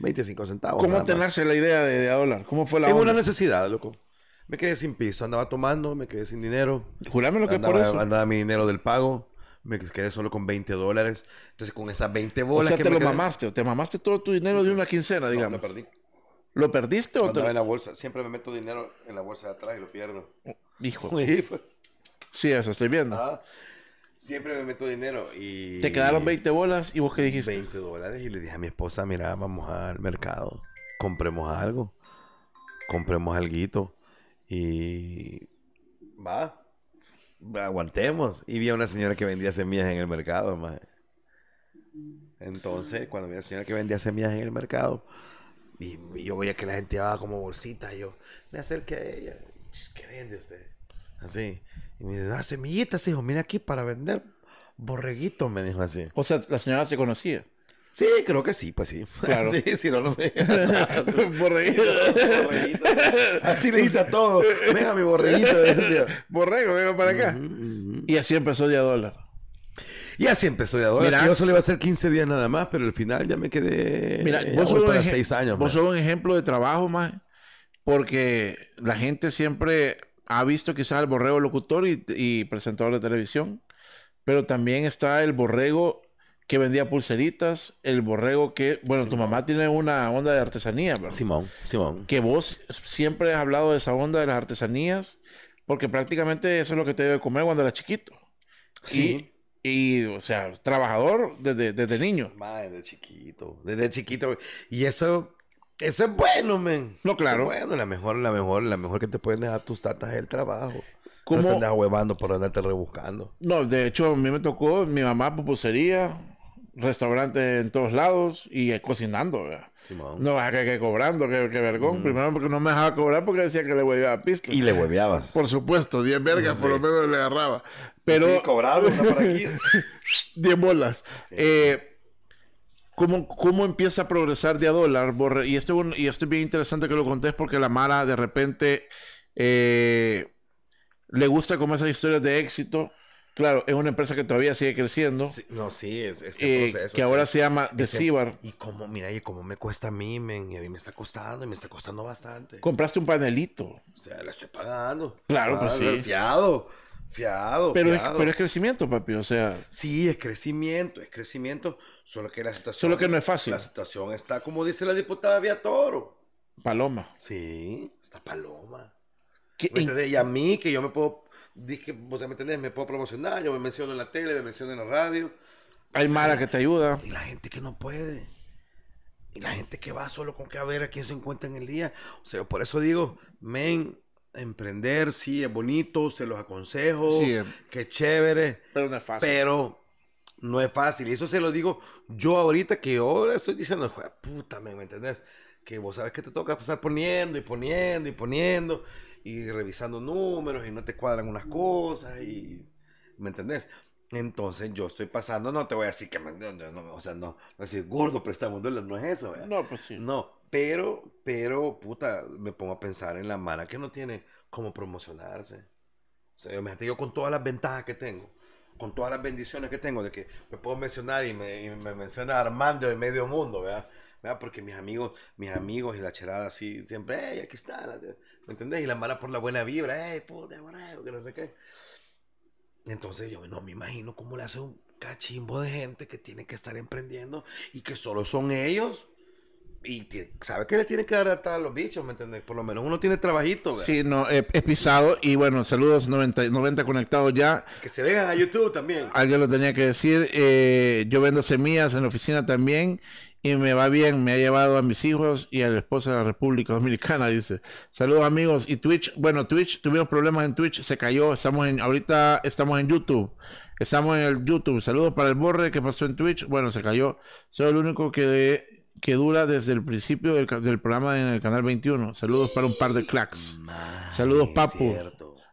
C: 25 centavos. ¿Cómo tenerse la idea de, de a dólar? ¿Cómo fue la Es una necesidad, loco. Me quedé sin piso, andaba tomando, me quedé sin dinero. júrame lo que andaba, por eso. Andaba mi dinero del pago, me quedé solo con 20 dólares. Entonces, con esas 20 bolas. O te lo mamaste,
B: te mamaste todo tu dinero de una quincena, digamos. lo perdí.
C: ¿Lo perdiste
B: o te
C: Siempre me meto dinero en la bolsa de atrás y lo pierdo.
B: Hijo. [LAUGHS] Pues.
C: sí, eso estoy viendo. Ah, siempre me meto dinero y. Te quedaron 20 bolas y vos qué dijiste? 20 dólares y le dije a mi esposa, mira, vamos al mercado, compremos algo, compremos alguito y. Va. Aguantemos. Y vi a una señora que vendía semillas en el mercado, Entonces, cuando vi a una señora que vendía semillas en el mercado, y, yo veía que la gente llevaba como bolsita, yo me acerqué a ella. ¿Qué vende usted? Así. Y me dice, ah, semillitas, hijo, mira aquí para vender Borreguitos... me dijo así. O sea, la señora se conocía. Sí, creo que sí, pues sí. [LAUGHS] Claro. Sí, no, lo sé. [LAUGHS] borreguito. así le dice a todo Venga, mi borreguito. Borrego, venga para acá. Y así empezó de dólar. Y así empezó de dólar. yo solo iba a hacer 15 días nada más, pero al final ya me quedé. Mira, eh, vos pues. sos,
B: un ejemplo de trabajo, más. Porque la gente siempre ha visto quizás el borrego locutor y presentador de televisión. Pero también está el borrego que vendía pulseritas, el borrego que, bueno, tu mamá tiene una onda de artesanía, ¿verdad? Simón, Simón. Que vos siempre has hablado de esa onda de las artesanías, porque prácticamente eso es lo que te debe
C: comer cuando eras chiquito. Sí. Y, o sea, trabajador desde, niño. desde chiquito, desde chiquito. Y eso, eso es bueno, men. No, claro. es bueno, la mejor, la mejor, la mejor que te pueden dejar tus tatas es el trabajo. ¿Cómo? te andas huevando por andarte rebuscando.
B: No, de hecho, a mí me tocó, mi mamá pupusería, ...restaurante en todos lados y eh, cocinando. no vas que, cobrando, que, vergón. Primero porque no me dejaba cobrar porque decía que le a pista. Y le hueveabas. Por supuesto, 10 vergas por lo menos le agarraba. Pues Pero. cobrado, 10 [LAUGHS] bolas. Eh, ¿cómo, empieza a progresar de a dólar? Y esto, y esto es bien interesante que lo contés porque la Mara de repente eh, le gusta como esas historias de éxito Claro, es una empresa que todavía sigue creciendo.
C: no, sí, es, proceso, Que ahora se llama Decibar. Y cómo, mira, y cómo me cuesta a mí, y a mí me está costando, y me está costando bastante.
B: Compraste un panelito. O
C: sea, lo estoy pagando. Claro, pues sí. Fiado, fiado. Pero, Es, pero es
B: crecimiento, papi, o sea.
C: Sí, es crecimiento, es crecimiento. Solo que la situación. Solo que no es fácil. La situación está, como dice la diputada Vía Toro. Paloma. Sí, está paloma. y a mí, que yo me puedo dije, o sea, ¿me entendés? Me puedo promocionar, yo me menciono en la tele, me menciono en la radio.
B: Hay Mara que te ayuda. Y
C: la gente que no puede. Y la gente que va solo con que a ver a quién se encuentra en el día. O sea, por eso digo, men, emprender sí es bonito, se los aconsejo. Sí, eh. qué chévere. Pero no es fácil. Pero no es fácil. Y eso se lo digo yo ahorita que yo estoy diciendo, puta, ¿me entendés? Que vos sabes que te toca pasar poniendo y poniendo y poniendo y revisando números y no te cuadran unas cosas y... ¿Me entendés? Entonces yo estoy pasando, no te voy a decir que, no, o sea, no, no decir, gordo, prestamos dólares, no es eso, ¿verdad? No, pues sí. No, pero, pero, puta, me pongo a pensar en la mala que no tiene cómo promocionarse. O sea, yo con todas las ventajas que tengo, con todas las bendiciones que tengo, de que me puedo mencionar y me, me menciona Armando de medio mundo, ¿verdad? ¿verdad? Porque mis amigos, mis amigos y la cherada así, siempre, hey, aquí está. ¿Me entendés? Y la mala por la buena vibra, ¡eh, puta, Que no sé qué. Entonces yo no me imagino cómo le hace un cachimbo de gente que tiene que estar emprendiendo y que solo son ellos. Y sabe que le tiene que dar a los bichos, ¿me entendés? Por lo menos uno tiene trabajito, Sí,
B: no, es, pisado. Y bueno, saludos 90, 90 conectados ya. Que
C: se vean a YouTube también.
B: Alguien lo tenía que decir. Eh, yo vendo semillas en la oficina también y me va bien, me ha llevado a mis hijos y a la esposa de la República Dominicana, dice. Saludos amigos y Twitch, bueno, Twitch, tuvimos problemas en Twitch, se cayó, estamos en, ahorita estamos en YouTube, estamos en el YouTube. Saludos para el Borre que pasó en Twitch, bueno, se cayó. Soy el único que, que dura desde el principio del, del programa en el canal 21. Saludos para un par de clacks. Saludos, Papu.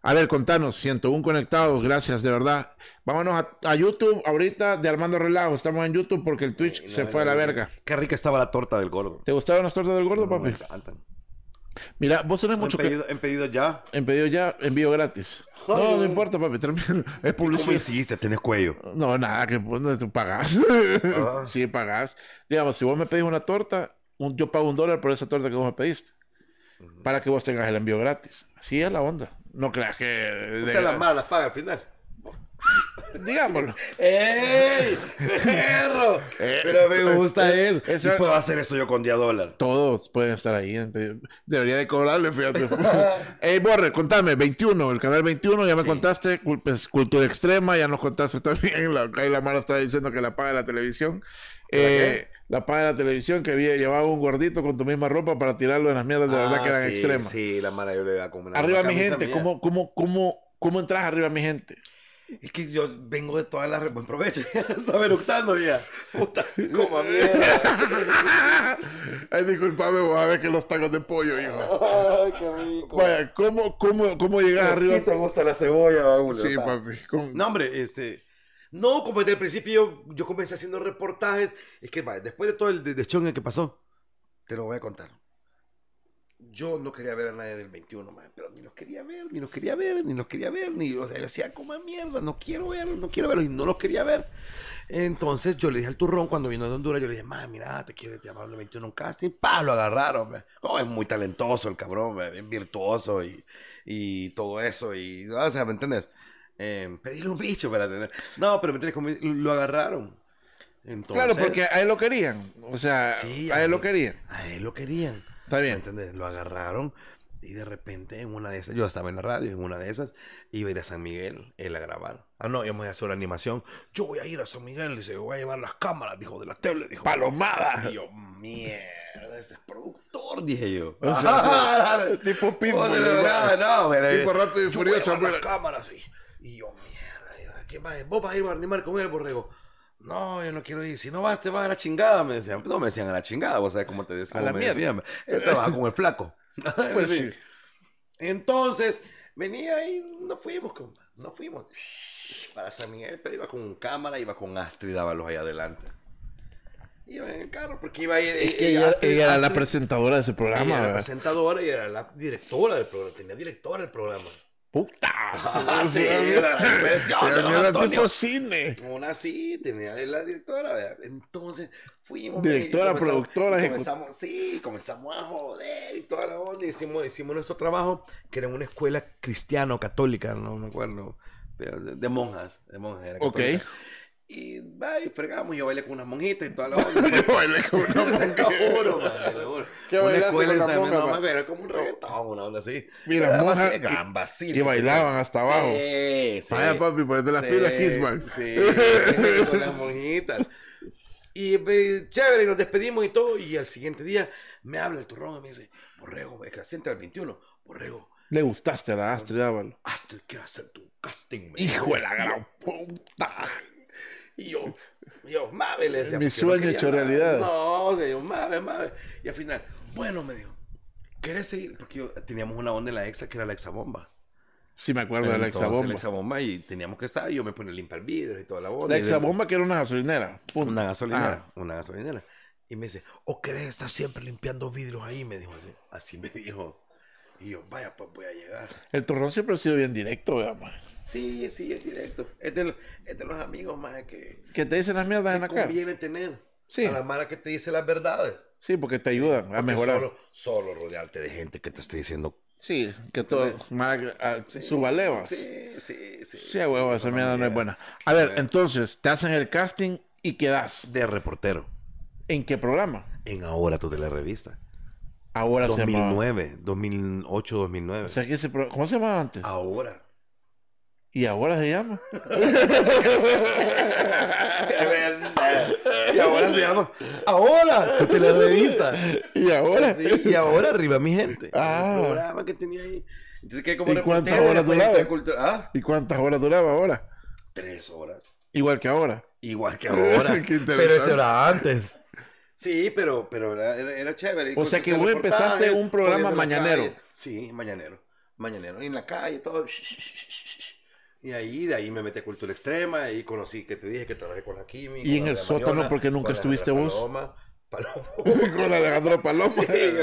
B: A ver, contanos, 101 conectados, gracias, de verdad. Vámonos a, YouTube ahorita de Armando Relajo. Estamos en YouTube porque el Twitch se fue a la verga. Qué rica estaba la torta del gordo. ¿Te gustaban las tortas del gordo, papi? Mira, vos tenés mucho en pedido, en pedido ya. En pedido ya, envío gratis. no, no importa, papi.
C: Es publicidad. ¿Cómo hiciste? ¿Tienes cuello?
B: No, nada, que tú pagás. Ah. [LAUGHS] sí, pagás. Digamos, si vos me pedís una torta, yo pago un dólar por esa torta que vos me pediste. Para que vos tengas el envío gratis. Así es la onda. No creas que... O la de... las malas paga al final. Digámoslo.
C: ¡Ey! ¡Perro! Eh, Pero me eh, gusta eh, eso. eso puedo hacer eso
B: yo con día dólar. Todos pueden estar ahí. Debería de cobrarle, fíjate. [LAUGHS] Ey, Borre, contame. 21, el canal 21, ya me contaste. Pues, cultura extrema, ya nos contaste también. La, ahí la mano está diciendo que la paga la televisión. la paga de la televisión que había llevado un gordito con tu misma ropa para tirarlo en las mierdas de verdad que eran ah, extremas.
C: Sí, la mala yo le iba a comer. Arriba mi gente, ¿cómo, cómo, cómo, cómo entras arriba mi gente? Es que yo vengo de todas las... Buen provecho. [LAUGHS] Estaba eructando ya. Puta, ¿Cómo, mierda. [LAUGHS] Ay, disculpame, voy a ver que los tacos de pollo, hijo. Ay, qué rico. Vaya,
B: ¿cómo, cómo, cómo llegas arriba? Sí te
C: gusta la cebolla, vamos. Sí, papi. No, hombre, este... No, como desde el principio yo, yo comencé haciendo reportajes. Es que, vaya, después de todo el deschón que pasó, te lo voy a contar yo no quería ver a nadie del 21, pero ni los quería ver, ni los quería ver, ni los quería ver, ni, o sea, decía, como mierda, no quiero verlos, no quiero verlo, y no los quería ver. Entonces yo le dije al turrón cuando vino de Honduras, yo le dije, man, mira, te quiere llamar al 21 un casting, pa, lo agarraron, Oh, es muy talentoso el cabrón, es virtuoso y, todo eso, y, o sea, ¿me entiendes? Eh, em, un bicho para tener. No, pero me entiendes, lo agarraron. claro, porque
B: a él lo querían,
C: o sea, a él lo querían.
B: A él lo querían.
C: Está bien. Lo agarraron y de repente en una de esas, yo estaba en la radio, en una de esas, iba a ir a San Miguel él a grabar. Ah, no, íbamos a hacer la animación. Yo voy a ir a San Miguel, dice, voy a llevar las cámaras, dijo, de la tele, dijo. ¡Palomada! Y yo, mierda, este es productor, dije yo. [LAUGHS] O sea, [LAUGHS] tipo pipo. No, no, pero, Tipo rápido y furioso. Yo voy a llevar las cámaras, y, y yo, mierda, ¿qué más? Vos vas a ir a animar con él, borrego. No, yo no quiero ir. Si no vas, te vas a la chingada, me decían. No me decían a la chingada, vos sabés cómo te decían. A la mierda. Yo con el flaco. [LAUGHS] Pues sí. Entonces, venía y no fuimos, No fuimos. Para San Miguel, pero iba con cámara, iba con Astrid Ábalos ahí adelante. Iba en el carro, porque iba a ir. Es que eh, ella, era la presentadora de ese programa. era la presentadora y era la directora del programa. Tenía directora del programa. ¡Puta! Ah, sí, la Era, tipo cine. Una sí, tenía la directora. ¿verdad? Entonces fuimos. Directora, y productora, comenzamos, Sí, comenzamos a joder y toda la onda. Hicimos, hicimos nuestro trabajo, que era una escuela cristiano-católica, no me acuerdo. De monjas, de monjas. Era ok. Y, y fregamos, yo bailé con unas monjitas y toda la [LAUGHS] onda. yo pues. bailé con unas monjitas. ¿Qué una con [LAUGHS] una monja, como un reggaetón, una onda así. Mira, Pero monja y, bailaban hasta abajo. Sí, Vaya, papi, ponete las pilas, Kissman. Sí, con las monjitas. Y chévere, nos despedimos y todo. Y al siguiente día me habla el turrón y me dice, Borrego, es que siente al 21, Borrego.
B: Le gustaste a la Astrid Ávalo. Ah,
C: Astrid, quiero hacer tu casting. Hijo de la gran puta. [LAUGHS] Y yo, yo, mabe, le decía. Mi sueño hecho realidad. No, se sea, yo, mabe, mabe. Y al final, bueno, me dijo, ¿quieres seguir? Porque teníamos una onda en la exa que era la bomba
B: Sí, me acuerdo de la exabomba. La
C: exabomba y teníamos que estar, y yo me ponía a limpiar vidrio y toda la onda. La exabomba que era una gasolinera. Una gasolinera, ah. una gasolinera. Y me dice, ¿o oh, querés estar siempre limpiando vidrios ahí? Me dijo así. Así me dijo. Y yo, vaya, pues voy a llegar.
B: El turrón siempre ha sido bien directo, ¿verdad,
C: Sí, sí, es directo. Es de, los, amigos, más que...
B: Que te dicen las mierdas en la cara. conviene
C: tener. Sí. A la mala que te dice las verdades.
B: Sí, porque te ayudan a mejorar.
C: Solo, rodearte de gente que te esté diciendo... Sí, que todo... Ah, sí, subalevas. Sí, sí, sí.
B: Sí, huevo, esa mierda no es buena. A ver, entonces, te hacen el casting y quedas. De reportero. ¿En qué programa?
C: En Ahora la revista. Ahora 2009, 2008, 2009. O sea, ¿cómo se llamaba antes? Ahora. ¿Y ahora se llama? [LAUGHS] y ahora se llama. Ahora, te la revista. [LAUGHS] Y ahora. y ahora arriba, mi gente. Ah. ¿Y cuántas horas duraba? ¿ah?
B: ¿Y cuántas horas duraba ahora?
C: Tres horas.
B: Igual que ahora. Igual que ahora. [LAUGHS] Pero eso era antes.
C: Sí, pero, pero era, chévere. O sea que vos empezaste un programa mañanero. Sí, mañanero. Mañanero. Y en la calle, todo. Y ahí, de ahí me metí a cultura extrema, y conocí, que te dije que trabajé con la química. Y en el sótano, porque nunca estuviste vos. Paloma, Palomo. [LAUGHS] con Alejandro Palomo. Sí, en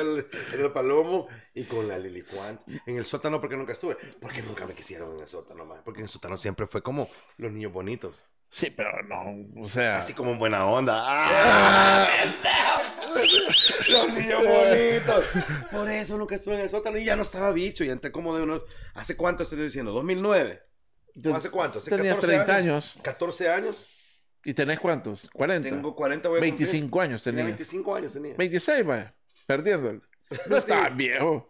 C: el, Palomo y con la Lili Juan. En el sótano porque nunca estuve. Porque nunca me quisieron en el sótano, más. Porque en el sótano siempre fue como los niños bonitos. Sí, pero no, o sea. Así como en buena onda. ¡Ah! [LAUGHS] Los niños bonitos. Por eso nunca que estuve en el sótano y ya no estaba bicho. Y entré como de unos. ¿Hace cuánto estoy diciendo? ¿2009? ¿Hace cuánto? ¿Hace Tenías 30 años, 14 años. ¿Y tenés cuántos? ¿40? Tengo 40, voy 25 años tenía. 25 años tenía.
B: 26, vaya. Perdiendo. No sí. estaba viejo.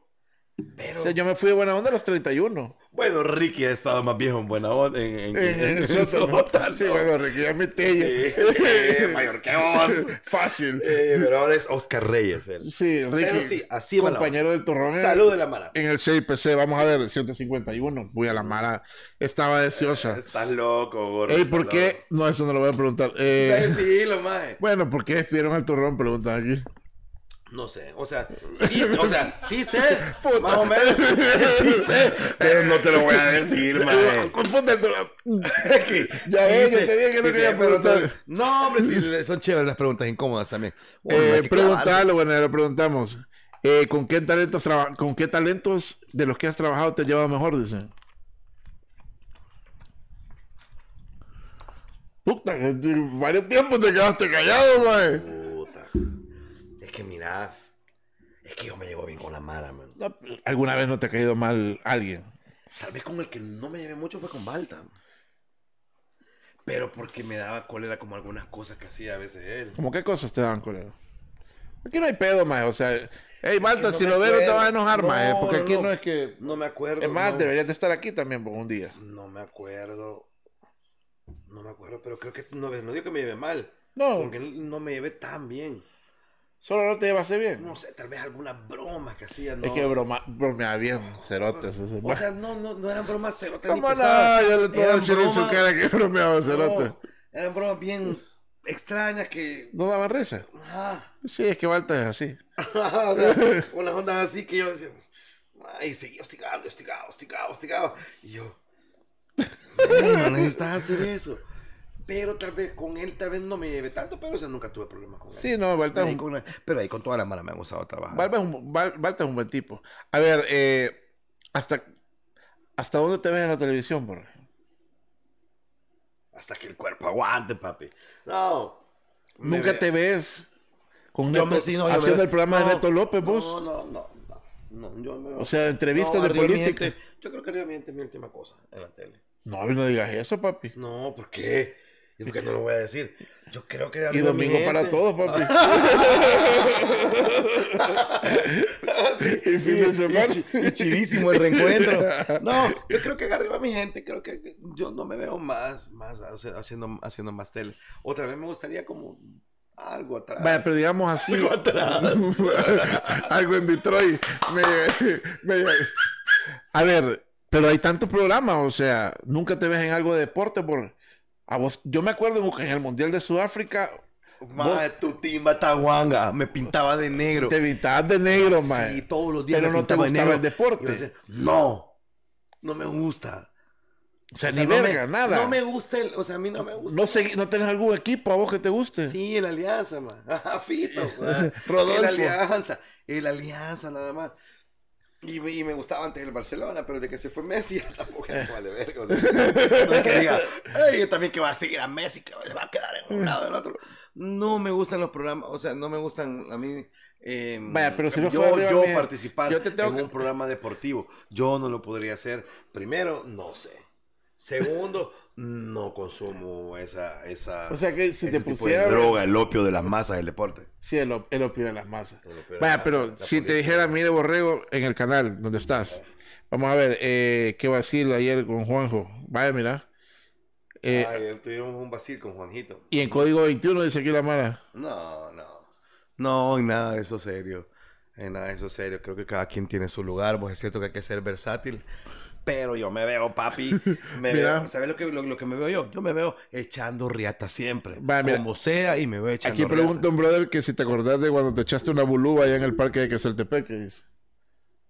B: O sea, yo me fui de buena onda a los 31.
C: Bueno, Ricky ha estado más viejo en buena onda. En, en, el [LAUGHS] Sí, bueno, Ricky ya me Sí, eh,
B: mayor que vos.
C: [LAUGHS] Fácil. Eh, pero ahora es Oscar Reyes Sí, Ricky. sí, así Compañero del turrón Salud de la Mara.
B: En el CIPC, vamos a ver, 151. Voy a la Mara. Estaba deseosa. Eh,
C: estás loco, gordo. Ey, ¿por qué?
B: No, eso no lo voy a preguntar. [LAUGHS] Sí, lo más. Bueno, ¿por qué despidieron al torrón? Preguntan aquí.
C: No sé, o sea, [LAUGHS] sí, o sea, sí sé, Puta. más [LAUGHS] sí sé, pero no te lo voy a decir, madre. [LAUGHS] ya ves, te dije que no quería preguntar. No, hombre, sí, son chéveres las preguntas incómodas también. Bueno, eh, preguntalo, bueno, lo preguntamos. Eh, ¿con, qué talentos
B: ¿Con qué talentos de los que has trabajado te llevado mejor? Dice Puta, varios tiempos te quedaste callado, güey
C: que mira, es que yo me llevo bien con la Mara, man.
B: ¿Alguna vez no te ha caído mal alguien?
C: Tal vez con el que no me llevé mucho fue con Balta. Pero porque me daba cólera como algunas cosas que hacía a veces él. ¿Cómo
B: qué cosas te daban cólera? Aquí no hay pedo, más, o sea, hey, Balta, si lo veo no te va a enojar, más, porque aquí no, es
C: que... No me acuerdo. Es más, deberías de estar
B: aquí también por un día.
C: No me acuerdo. No me acuerdo, pero creo que no, no digo que me lleve mal. No. Porque no me lleve tan bien. Solo no te llevaste bien. No sé, tal vez alguna broma que hacían. ¿no? Es que
B: broma, bromeaba bien, cerotes. O, sea,
C: no, no, no eran bromas cerotes. ¿Cómo no? Ah, yo le estaba diciendo en su cara que bromeaba cerotes. No, eran bromas bien extrañas que. No daban risa. Ajá.
B: Sí, es que Walter es así.
C: [LAUGHS] o sea, [LAUGHS] unas ondas así que yo decía. Ay, seguía hostigado, hostigado, hostigado, hostigado. Y yo. No necesitas hacer eso. Pero tal vez con él tal vez no me lleve tanto, pero o nunca tuve problemas con él. Sí, no, Balta es un... Pero ahí con toda la mala me ha gustado trabajar. Balta es un, es un buen tipo.
B: A ver, eh, ¿hasta, ¿hasta dónde te ves en la televisión, por
C: Hasta que el cuerpo aguante, papi. No. Nunca te ves con Neto, me, no, haciendo el programa de Neto López, vos. No, no, no. no, yo me... O sea, entrevistas de política. yo creo que realmente es mi última cosa en la tele.
B: No, no digas eso, papi. No, ¿por qué? Yo qué no lo voy a decir.
C: Yo creo que... Y domingo para todos, papi. [LAUGHS] y fin de semana. Y, chidísimo el reencuentro. [LAUGHS] No, yo creo que agarré a mi gente. Creo que yo no me veo más, más haciendo, haciendo más tele. Otra vez me gustaría como algo atrás. Vaya, pero
B: digamos así. Algo atrás. [LAUGHS] algo en Detroit. a ver, pero hay tantos programas, o sea, nunca te ves en algo de deporte por yo me acuerdo en el Mundial de Sudáfrica. Madre,
C: tu timba tahuanga me pintaba de negro. Te pintabas de negro, madre. Sí, todos los días. Pero no te gustaba el deporte. no, no me gusta. O sea, ni verga, nada. No me gusta, el, o sea, a mí no me gusta. No, ¿No tenés algún equipo a vos que te guste? Sí, el Alianza, man. [LAUGHS] Fito, [LAUGHS] Rodolfo. El Alianza, el Alianza nada más. Y, me gustaba antes el Barcelona, pero de que se fue Messi, [LAUGHS] tampoco es vale verga. O sea, [LAUGHS] no es que diga, yo también que va a seguir a Messi, que va a quedar en un lado o en otro. No me gustan los programas, o sea, no me gustan a mí. Em, pero si yo, yo participar en un programa deportivo, yo no lo podría hacer. Primero, no sé. Segundo, no consumo esa, esa o sea que si te pusiera droga el opio de las
B: masas del deporte
C: sí el, opio de las masas vaya
B: pero si te dijera mire borrego en el canal donde estás vamos a ver eh, qué vacío ayer con Juanjo vaya mira
C: eh, ayer ah, tuvimos un vacil con Juanjito y en código 21 dice aquí la mala no no no nada de eso serio en nada de eso serio creo que cada quien tiene su lugar pues es cierto que hay que ser versátil pero yo me veo, papi. [LAUGHS] ¿Sabes lo que, me veo yo? Yo me veo echando riata siempre. como sea, y me veo echando riata. Aquí pregunta
B: un brother que si te acordás de cuando te echaste una bulúa allá en el parque de qué Dice.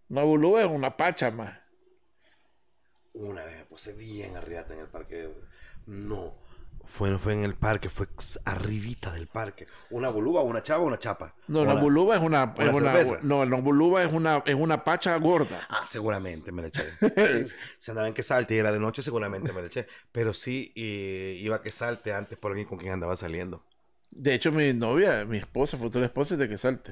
B: Una bulúa es una pacha,
C: más. Una vez me puse bien riata en el parque. No, fue, fue en el parque, fue arribita del parque. ¿Una boluba, una chava, una chapa? No, una, la
B: es una... una
C: no, la boluba es una, pacha gorda. Ah, seguramente me la eché. [LAUGHS] se andaba en que salte y era de noche, seguramente me la eché. Pero sí, iba que salte antes por alguien con quien andaba saliendo. De hecho, mi novia,
B: mi esposa, futura esposa, es de que salte.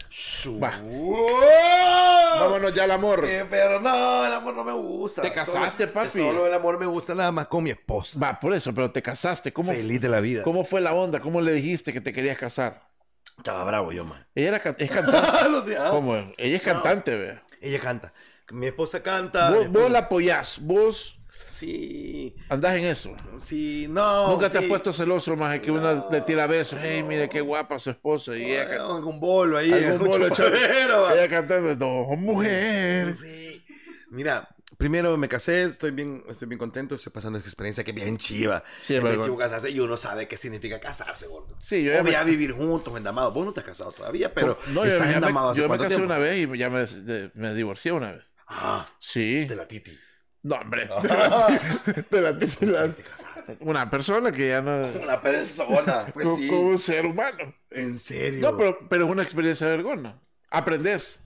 C: Vámonos ya al amor. Eh, pero no, el amor no me gusta. Te casaste, papi. Solo
B: el amor me gusta nada más con mi esposa. Va, por eso, pero te casaste. ¿Cómo, Feliz de la vida. ¿Cómo fue la onda? ¿Cómo le dijiste que te querías casar?
C: Estaba bravo yo, man. Ella es [LAUGHS] cantante. ¿Cómo? Ella es cantante, Ella canta. Mi esposa canta. vos
B: la apoyás. Vos Sí. ¿Andás en eso? Sí, no. Nunca te has puesto celoso más que una le tira besos. Hey, mire qué guapa su esposa.
C: Y ella eh, algún bolo ahí. Algún bolo chadero, [LAUGHS] Ella cantando, mujer. Sí. Mira, primero me casé, estoy bien, estoy bien contento, estoy pasando esta experiencia que bien chiva. Sí, es chivo casarse y uno sabe qué significa casarse, gordo. Sí, yo ya o ya vivir juntos, endamados. Vos no te has casado todavía, pero no, estás yo, endamado. Me, yo me casé una
B: vez y ya me, me divorcié una vez. Ah, sí. De la Titi. No, hombre. [LAUGHS] te casaste. Una persona que ya no. [LAUGHS] Una persona, pues sí. un ser humano.
C: En serio. No, pero,
B: pero es una experiencia vergona. Aprendes.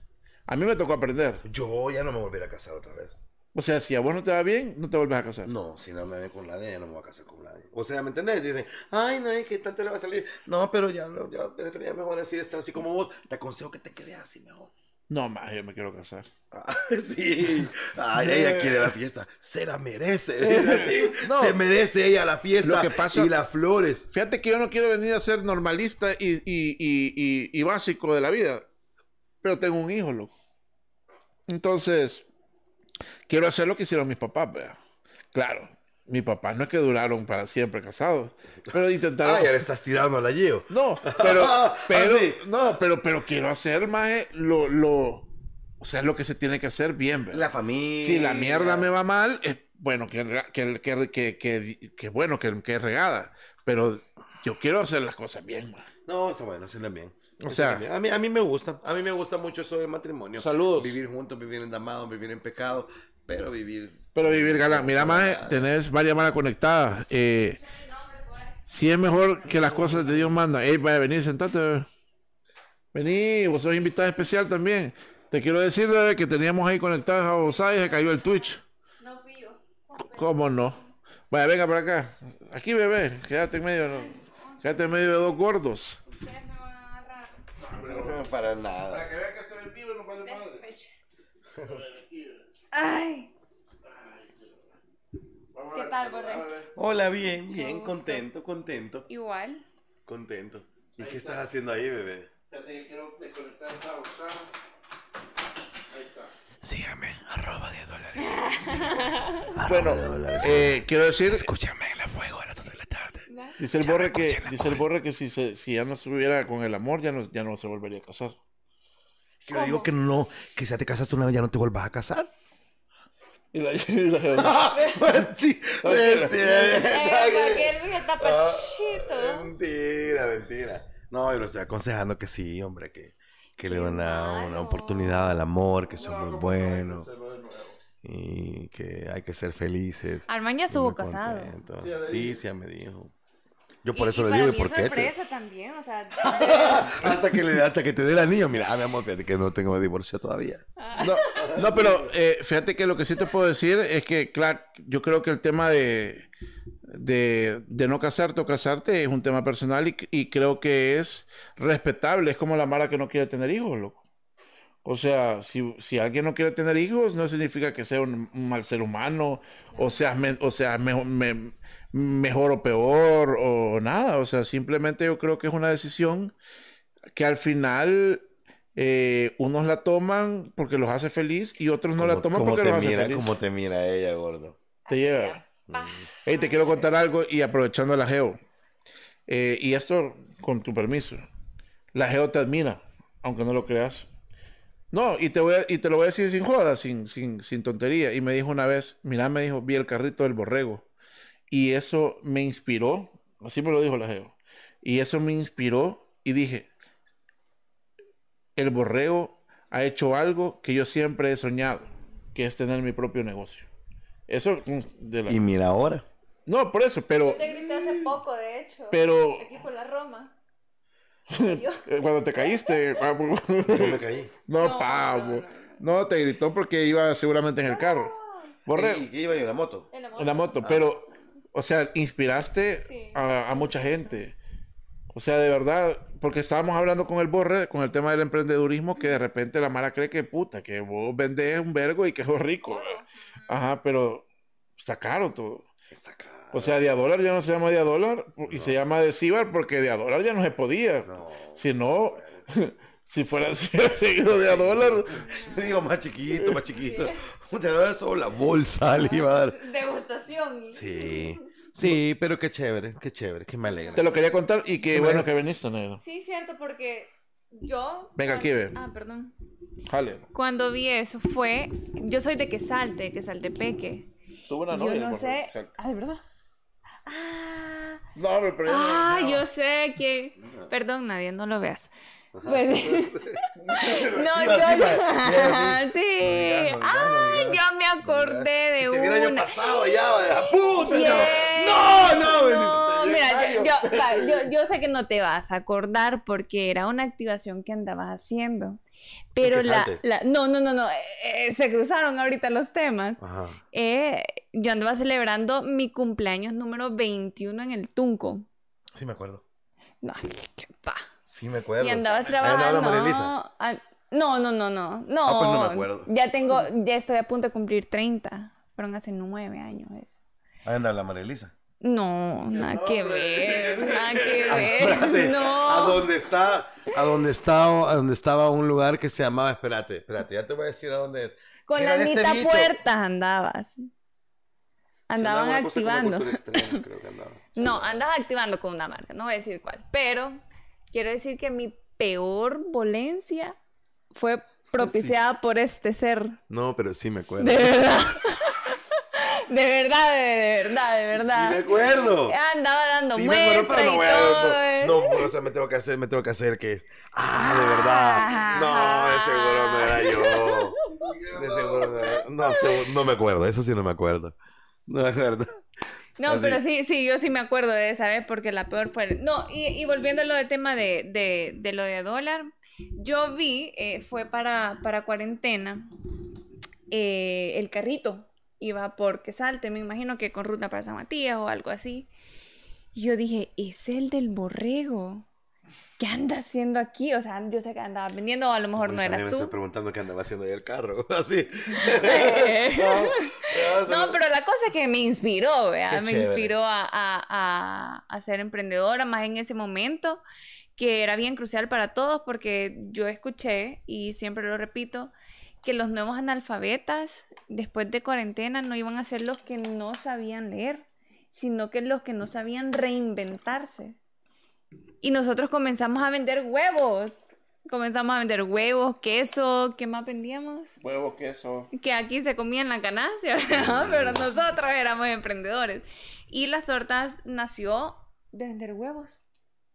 B: A mí me tocó aprender.
C: Yo ya no me volveré a casar otra vez. O sea, si a vos no te va bien, no te vuelves a casar. No, si no me ve con nadie, ya no me voy a casar con nadie. O sea, ¿me entendés? Dicen, ay, no, ¿qué tanto le va a salir? No, pero ya, ya, ya mejor así estar así como vos. Te aconsejo que te quedes así mejor.
B: No más, yo me quiero casar.
C: [LAUGHS] sí, Ay, ella eh. quiere la fiesta. Se la merece. Eh.
B: [LAUGHS] Se merece ella la fiesta y las flores. Fíjate que yo no quiero venir a ser normalista y, básico de la vida. Pero tengo un hijo, loco. Entonces, quiero hacer lo que hicieron mis papás, Claro, mi papá, no es que duraron para siempre casados, pero intentaron. Ah, le estás
C: tirando a la Gio.
B: No, pero, [LAUGHS] ah, pero, no, pero, pero quiero hacer más lo, lo, o sea, lo que se tiene que hacer bien, La familia. Si la mierda me va mal, eh, bueno que, que, que, que, que bueno que, que es regada, pero yo quiero hacer las cosas bien, man. No, está bueno hacerlas bien. O sea,
C: a mí, a mí me gusta, a mí me gusta mucho eso del matrimonio. Saludos. Vivir juntos, vivir en damado, vivir en pecado, pero vivir.
B: Pero vivir galán. Mira, más tenés varias malas conectadas. Eh, si es mejor que las cosas de Dios mandan. Ey, vaya, vení, sentate. Vení, vos sos invitada especial también. Te quiero decir bebé, que teníamos ahí conectados a vos, y se cayó el Twitch. No fui yo. ¿Cómo no? Vaya, venga para acá. Aquí, bebé, quédate en medio. ¿no? Quédate en medio de dos gordos. Ustedes no van a
C: agarrar. No, no, para nada. Para que vean
B: que estoy en vivo no vale madre.
A: [LAUGHS] Ay. ¿Qué
D: tal, Borre? Hola, bien, bien, contento,
C: contento. Igual. Contento. ¿Y qué estás haciendo ahí, bebé? Fíjate quiero desconectar esta bolsa.
B: Ahí está. Sígame, arroba 10 dólares. [LAUGHS] Bueno, eh, quiero decir, Escúchame en la fuego a las 2 de la tarde. dice el borre que, dice el borre que si, ya no estuviera con el amor,
C: ya no, ya no se volvería a casar. yo digo que no, que si ya te casaste una vez ya no te vuelvas a casar.
A: Y la, [LAUGHS] [LAUGHS]
C: ah, mentira,
B: [LAUGHS] ah, eh,
C: mentira. Mentira, No, yo lo estoy aconsejando que sí, hombre, que, le dan una, oportunidad al amor, que son muy buenos. Y que hay que ser felices. Armaña estuvo casado. Sí, sí, sí, me dijo.
D: Yo por eso le digo, ¿y por qué? también, hasta,
C: que te dé el anillo, mira, ah, mi amor, fíjate que no tengo divorcio todavía. No, pero
B: eh, fíjate que lo que sí te puedo decir es que, claro, yo creo que el tema de, de, no casarte o casarte es un tema personal y, creo que es respetable. Es como la mala que no quiere tener hijos, loco. O sea, si, alguien no quiere tener hijos, no significa que sea un, mal ser humano o sea, o sea me, mejor o peor o nada. O sea, simplemente yo creo que es una decisión que al final eh, unos la toman porque los hace feliz y otros no la toman porque los hace feliz. Como
C: te mira ella, gordo. Te lleva Hey, mm. te quiero contar
B: algo y aprovechando la Geo. Eh, y esto con tu permiso. La Geo te admira, aunque no lo creas. No, y te, voy y te lo voy a decir sin joda, sin, sin, sin tontería. Y me dijo una vez, mira, me dijo, vi el carrito del borrego. Y eso me inspiró, así me lo dijo la Geo. Y eso me inspiró y dije, el borrego ha hecho algo que yo siempre he soñado, que es tener mi propio negocio. Eso mm, de la... Y
C: mira ahora.
B: No, por eso, pero... te
D: grité hace poco, de hecho. Pero... Aquí por la Roma.
B: [LAUGHS] Eh, cuando te caíste, [LAUGHS] me caí. [LAUGHS] No, pavo. No, te gritó porque iba seguramente en el carro. Borrego. ¿Y,
C: qué iba en la moto? En la moto,
B: en la moto pero ah o sea, inspiraste a, mucha gente. O sea, de verdad, porque estábamos hablando con el Borre, con el tema del emprendedurismo, que de repente la mala cree que puta, que vos vendés un vergo y que es rico. Ajá, pero está caro todo. Está caro. O sea, de a dólar ya no se llama de a dólar y se llama de Cibar porque de a dólar ya no se podía. Si no,
C: [LAUGHS] si fuera, de a dólar. Digo, más chiquito, más chiquito. [LAUGHS] Te doy solo la bolsa, Alibar.
D: [LAUGHS] Degustación.
C: Sí. [LAUGHS] Sí, pero qué chévere, qué chévere, qué me alegra. Te lo quería contar y qué bueno que viniste, negro.
D: Sí, cierto, porque yo. Venga, aquí ve. Ah, perdón. Jale. Cuando vi eso fue. Yo soy de Quesalte, Peque.
B: Tuve una novia. Yo no sé. Ay, ah, verdad. Ah. No, perdí. Ah,
D: yo sé que. Perdón, nadie, no lo veas. Pues, [LAUGHS]
B: [LAUGHS] no, yo [LAUGHS] Sí. Pues pues,
D: Ay, Yo me acordé de un No, no, no. mira, yo, sé que no te vas a acordar porque era una activación que andabas haciendo. Pero la, No, no, no, no. Eh, eh, se cruzaron ahorita los temas. Eh, yo andaba celebrando mi cumpleaños número 21 en el Tunco. Sí, me acuerdo. No, qué pa.
C: Sí, me acuerdo. Y andabas trabajando.
D: No, no, no, no. No, ah, pues no me acuerdo. Ya tengo, ya estoy a punto de cumplir 30. Fueron hace nueve años eso.
C: Ahí andaba la María Elisa.
D: No, nada que ver, nada que [LAUGHS] ver. no.
C: A dónde está, a dónde estaba, a donde estaba un lugar que se llamaba, espérate, espérate, ya te voy a decir a dónde es.
D: Con la este mitad puerta andabas. Andaban activando. No, andabas activando con una marca, no voy a decir cuál, pero quiero decir que mi peor volencia fue propiciada por este ser. No, pero
C: sí me acuerdo. De verdad.
D: [LAUGHS] De verdad, de, verdad, de verdad. Sí, me acuerdo. Andaba dando sí, y todo. no, eh. no,
C: o sea, me tengo que hacer, me tengo que hacer que. Ah,
D: de verdad. No, de seguro no era yo. De
C: seguro no era. No, no me acuerdo, eso sí no me acuerdo. No me acuerdo.
D: No, pero sí, sí, yo sí me acuerdo de esa vez ¿eh? porque la peor fue... No, y, y volviendo a lo de tema de, de, de lo de dólar, yo vi, eh, fue para, para cuarentena, eh, el carrito iba por salte me imagino que con ruta para San Matías o algo así. yo dije, es el del borrego. ¿qué anda haciendo aquí? O sea, yo sé que andaba vendiendo, a lo mejor no eras tú. Me estoy
C: preguntando qué andaba haciendo ahí el carro, [LAUGHS] así. [LAUGHS]
D: no, pero la cosa es que me inspiró, me inspiró a, a, a, ser emprendedora, más en ese momento, que era bien crucial para todos, porque yo escuché, y siempre lo repito, que los nuevos analfabetas, después de cuarentena, no iban a ser los que no sabían leer, sino que los que no sabían reinventarse. Y nosotros comenzamos a vender huevos. Comenzamos a vender huevos, queso, ¿qué más vendíamos?
B: Huevos, queso.
D: Que aquí se comía en la canasta, [LAUGHS] pero nosotros éramos emprendedores. Y las tortas nació de vender huevos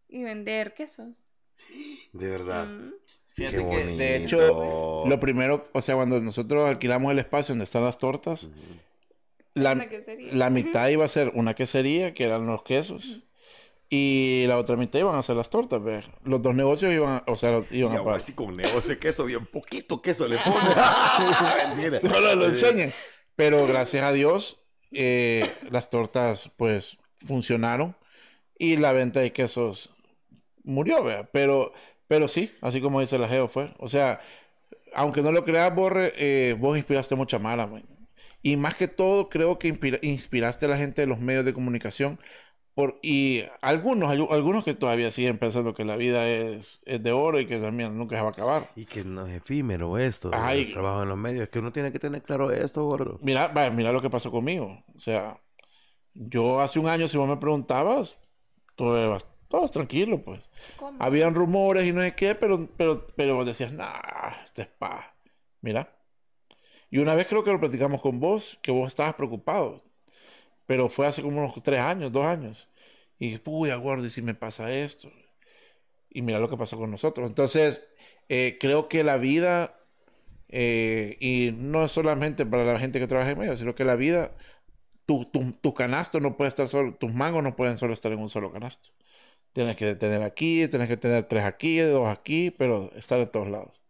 D: y vender quesos.
C: De verdad. Fíjate que, de hecho, lo
B: primero, o sea, cuando nosotros alquilamos el espacio donde están las tortas, la,
A: la mitad iba a
B: ser una quesería, que eran los quesos. Y la otra mitad iban a hacer las tortas, Los dos negocios iban, a, o sea, iban a así con negocio de queso, bien poquito queso le [LAUGHS]
A: pone [LAUGHS] no, lo enseñen.
B: Pero gracias a Dios, eh, las tortas, pues, funcionaron. Y la venta de quesos murió, ¿ves? Pero, pero sí, así como dice la Geo fue. O sea, aunque no lo creas, Borre, eh, vos inspiraste mucha mala, Y más que todo, creo que inspiraste a la gente de los medios de comunicación y algunos, algunos que todavía siguen pensando que la vida es, de oro y que también nunca se va a acabar. Y que no es efímero esto, Ay, el trabajo en los medios. Es que uno tiene que tener claro esto, gordo. Mira, vaya, mira lo que pasó conmigo. O sea, yo hace un año, si vos me preguntabas, todo era todos tranquilo pues. Habían rumores y no sé qué, pero, pero, pero vos decías, nada este es pa. Mira. Y una vez creo que lo platicamos con vos, que vos estabas preocupado. Pero fue hace como unos tres años, dos años. Y dije, uy, aguardo, y si me pasa esto. Y mira lo que pasó con nosotros. Entonces, eh, creo que la vida, eh, y no es solamente para la gente que trabaja en medio, sino que la vida, tu, tu, canasto no puede estar solo, tus mangos no pueden solo estar en un solo canasto. Tienes que tener aquí, tienes que tener tres aquí, dos aquí, pero estar en todos lados.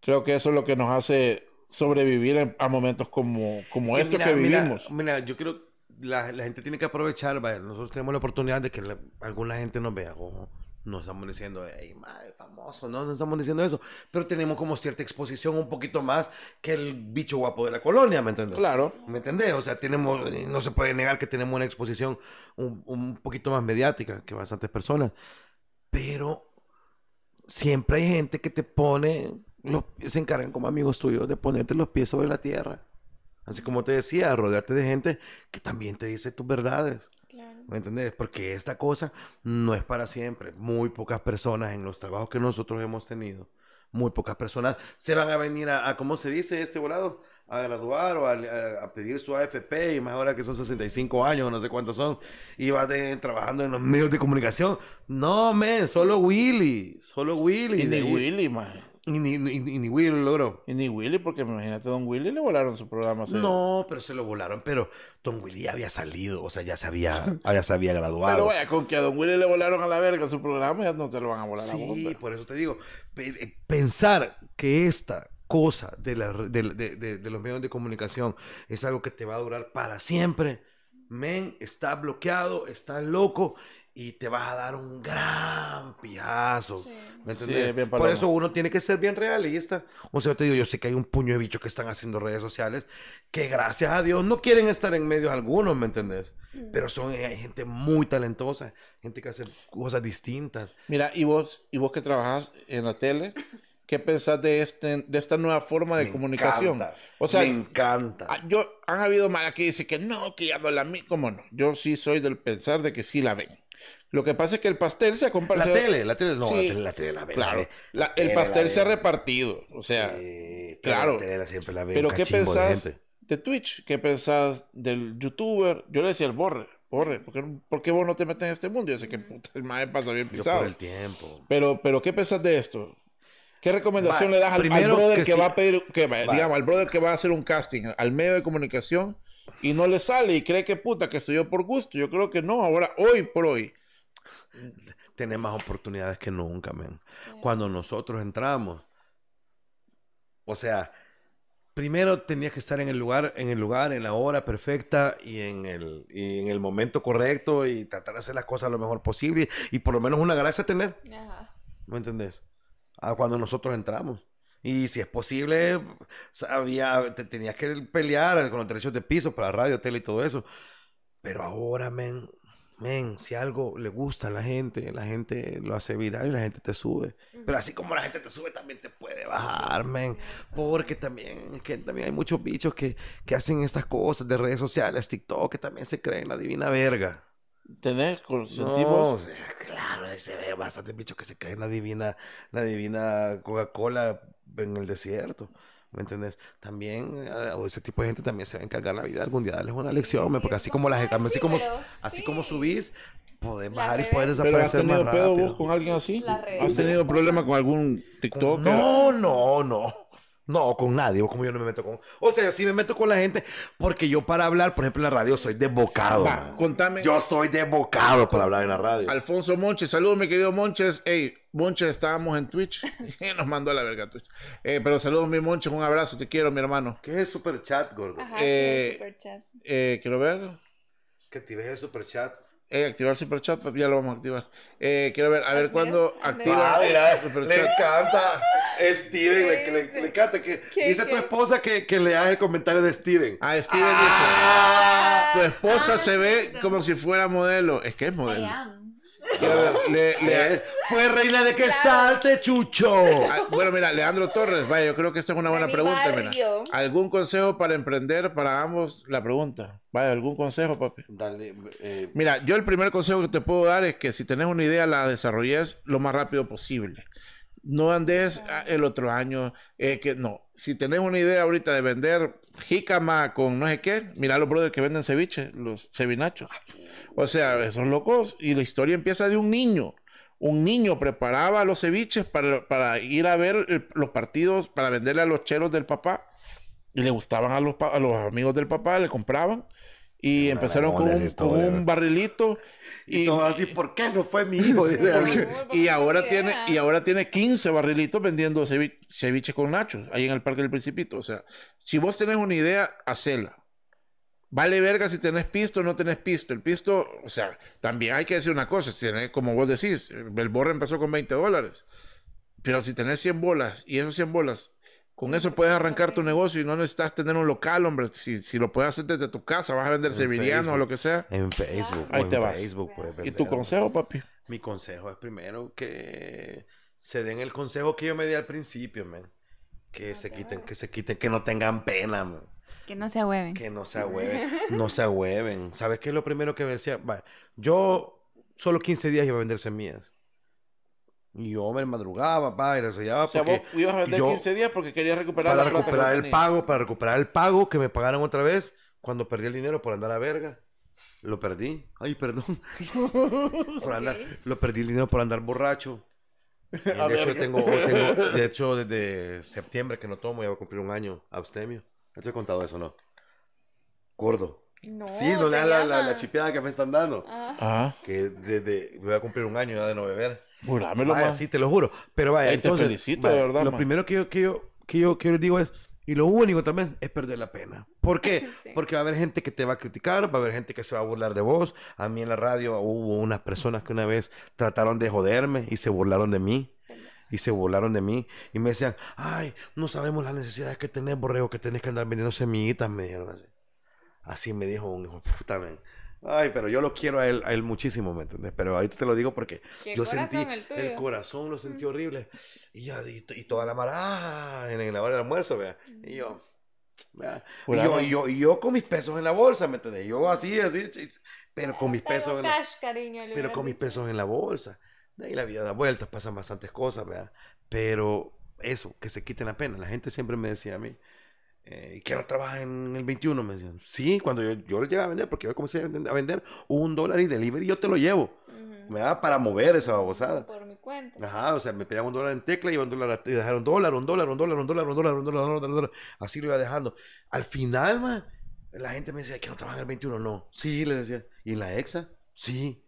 B: Creo que eso es lo que nos hace sobrevivir a momentos como, como estos que vivimos.
C: Mira, yo creo la, gente tiene que aprovechar, nosotros tenemos la oportunidad de que alguna gente nos vea, ojo, no estamos diciendo, hey, madre, famoso, no, no estamos diciendo eso, pero tenemos como cierta exposición un poquito más que el bicho guapo de la colonia, ¿me entiendes? Claro. ¿Me entendés? O sea, tenemos, eh, no se puede negar que tenemos una exposición un, poquito más mediática que bastantes personas, pero siempre hay gente que te pone, los, se encargan como amigos tuyos de ponerte los pies sobre la tierra Así como te decía, rodearte de gente que también te dice tus verdades. Claro. ¿Me entendés? Porque esta cosa no es para siempre. Muy pocas personas en los trabajos que nosotros hemos tenido, muy pocas personas se van a venir a, ¿cómo se dice este volado? a graduar o a, pedir su AFP, y más ahora que son 65 años, no sé cuántos son, y va trabajando en los medios de comunicación. No, men, solo Willy, solo Willy. Y de Willy, man. Y ni, ni, ni, Willy lo logró. Y ni Willy, porque imagínate, Don Willy le volaron su programa. No, pero se lo volaron. Pero Don Willy ya había salido, o sea, ya se había, ya [LAUGHS] se graduado. Pero vaya, con que a Don Willy le volaron a la verga su programa, ya no se lo van a volar sí, pues. por eso te digo, eh, pensar que esta cosa de, de, los medios de comunicación es algo que te va a durar para siempre. Men, está bloqueado, está loco y te vas a dar un gran piazo. ¿Me entiendes? Por eso uno tiene que ser bien realista. O sea, yo te digo, yo sé que hay un puño de bichos que están haciendo redes sociales que gracias a Dios no quieren estar en medio algunos, ¿me entendés? Mm. Pero son hay eh, gente muy talentosa, gente que hace cosas distintas.
B: Mira, y vos,
C: y vos que trabajas
B: en la tele, ¿qué pensás de, este, de esta nueva forma de me comunicación? Encanta, o sea, me encanta. Ah, yo, han habido malas que dicen que no, que ya no la... ¿cómo no, yo sí soy del pensar de que sí la ven. Lo que pasa es que el pastel se ha compartido. La tele, la tele, no, la tele, la
C: tele Claro, el pastel se ha repartido. O sea, claro. La tele siempre la Pero ¿qué
B: pensás de, Twitch? ¿Qué pensás del youtuber? Yo le decía el borre. Borre, ¿por qué, vos no te metes en este mundo? Yo sé que mm. puta, el pasa bien pisado. el
C: tiempo.
B: Pero, pero ¿qué pensás de esto? ¿Qué recomendación le das al, brother que, va a pedir, que, digamos, al brother que va a hacer un casting al medio de comunicación y no le sale y cree que puta, que estudió por gusto? Yo creo que no,
C: ahora, hoy por hoy, tener más oportunidades que nunca, men. Cuando nosotros entramos, o sea, primero tenías que estar en el lugar, en el lugar, en la hora perfecta y en el, y en el momento correcto y tratar de hacer las cosas lo mejor posible y por lo menos una gracia tener. ¿Me entendés? A ah, cuando nosotros entramos. Y si es posible, sabía, te tenías que pelear con los derechos de piso para radio, tele y todo eso. Pero ahora, men, men, si algo le gusta a la gente, la gente lo hace viral y la gente te sube. Pero así como la gente te sube, también te puede bajar, men. Porque también, hay muchos bichos que, hacen estas cosas de redes sociales, TikTok, que también se creen la divina verga. ¿Tenés claro, se ve bastante bicho que se creen la divina, la divina Coca-Cola en el desierto. ¿Me entendés? También, eh, o ese tipo de gente también se va a encargar la vida algún día darles una lección, porque así como las así como, así como subís, podés bajar y podés desaparecer ¿Pero has tenido pedo vos
B: con alguien así? ¿Has tenido
C: problema con algún TikTok? No, no, no. No, con nadie, como yo no me meto con. O sea, yo sí me meto con la gente, porque yo para hablar, por ejemplo, en la radio soy desbocado. Va, contame. Yo soy
B: desbocado para hablar en la radio. Alfonso Monches, saludos, mi querido Monches. Ey, Monche, estábamos en Twitch [LAUGHS] y nos mandó a la verga Twitch. Eh, pero saludos, mi Monche, un abrazo, te quiero, mi hermano. ¿Qué es el super chat, gordo? Eh, ¿qué eh, quiero ver.
C: Que actives el super chat.
B: Eh, activar super chat, pues, ya lo vamos a activar. quiero ver, a ver cuándo activa. Ah, mira, super le
C: encanta. Steven, le, encanta. Que, dice tu
B: esposa que, le haga el comentario de Steven. Ah, Steven dice: ah. Tu esposa ah, se ve como si fuera modelo. Es que es modelo. ¿Eh? fue reina de que salte, Chucho. Ah, bueno, mira, Leandro Torres, vaya, yo creo que esta es una buena pregunta. ¿Algún consejo para emprender para ambos? La pregunta. Vaya, ¿algún consejo, papi?
C: Dale, eh,
B: Mira, yo el primer consejo que te puedo dar es que si tenés una idea, la desarrolles lo más rápido posible. No andes el otro año, eh, que no. Si tenés una idea ahorita de vender jícama con no sé qué, mira los brothers que venden ceviche, los cevinachos. O sea, esos locos, y la historia empieza de un niño. Un niño preparaba los ceviches para, ir a ver los partidos, para venderle a los cheros del papá. Y le gustaban a los, amigos del papá, le compraban. Y empezaron con, un, barrilito.
C: Y, así, ¿por qué no fue mi hijo? [LAUGHS] [LAUGHS]
B: y, ahora tiene, y ahora tiene 15 barrilitos vendiendo ceviches con nachos ahí en el Parque del Principito. O sea, si vos tenés una idea, hacela. Vale verga si tenés pisto o no tenés pisto. El pisto, o sea, también hay que decir una cosa, como vos decís, el borre empezó con 20 dólares. Pero si tenés 100 bolas y esos 100 bolas, con eso puedes arrancar tu negocio y no necesitas tener un local, hombre. Si, lo puedes hacer desde tu casa, vas a vender sevillano o lo que sea. En Facebook. Ahí te Facebook ¿Y tu consejo,
C: papi? Mi consejo es primero que se den el consejo que yo me di al principio, man. Que se quiten, que se quiten, que no tengan pena,
D: que no se ahueven. Que no se [LAUGHS] ahueven.
C: no se ahueven. ¿Sabes qué es lo primero que decía? Vale, yo solo 15 días iba a vender semillas. Y yo me madrugaba, papá, y sellaba. O sea, vos a vender 15
B: días porque quería recuperar para recuperar el pago,
C: para recuperar el pago que me pagaron otra vez cuando perdí el dinero por andar a verga. Lo perdí. Ay, perdón. [LAUGHS] por andar, Lo perdí el dinero por andar borracho. [LAUGHS] Eh, de hecho, de hecho, desde septiembre que no tomo, ya voy a cumplir un año abstemio. ¿Te he contado eso, ¿no? Gordo. No, sí, no le la, chipeada que me están dando. Ah. ah. Que desde voy a cumplir un año ya de no beber. Jurámelo, vaya, sí, te lo juro. Pero vaya, entonces, felicito, de verdad. Lo primero que yo, que yo, que yo, digo es, y lo único también es perder la pena. ¿Por qué? [LAUGHS] Porque va a haber gente que te va a criticar, va a haber gente que se va a burlar de vos. A mí en la radio hubo unas personas que una vez trataron de joderme y se burlaron de mí y se volaron de mí y me decían, ay, no sabemos las necesidades que tenés, borrego, que tenés que andar vendiendo semillitas, me dijeron así. Así me dijo un hijo puta, Ay, pero yo lo quiero a él, muchísimo, ¿me entiendes? Pero ahorita te lo digo porque yo sentí el, corazón, lo sentí horrible. Y, y, toda la maraja ah, en, la hora del almuerzo, vea. Y yo, vea. Y yo, y yo, con mis pesos en la bolsa, ¿me entiendes? Yo así, así, pero con mis pesos pero con mis pesos en la bolsa. Y la vida da vueltas, pasan bastantes cosas, Pero eso, que se quiten la pena. La gente siempre me decía a mí, eh, ¿Y que no trabaja en el 21, me decían. Sí, cuando yo, yo lo llegué a vender, porque yo comencé a vender un dólar y delivery, yo te lo llevo. Me daba para mover esa babosada. Por mi cuenta. Ajá, o sea, me pedían un dólar en tecla y un dólar, y dejaron dólar, un dólar, un dólar, un dólar, un dólar, un dólar, un dólar, un dólar. Así lo iba dejando. Al final, ma, la gente me decía, que no trabajar en el 21. No, sí, le decía. ¿Y la exa? Sí.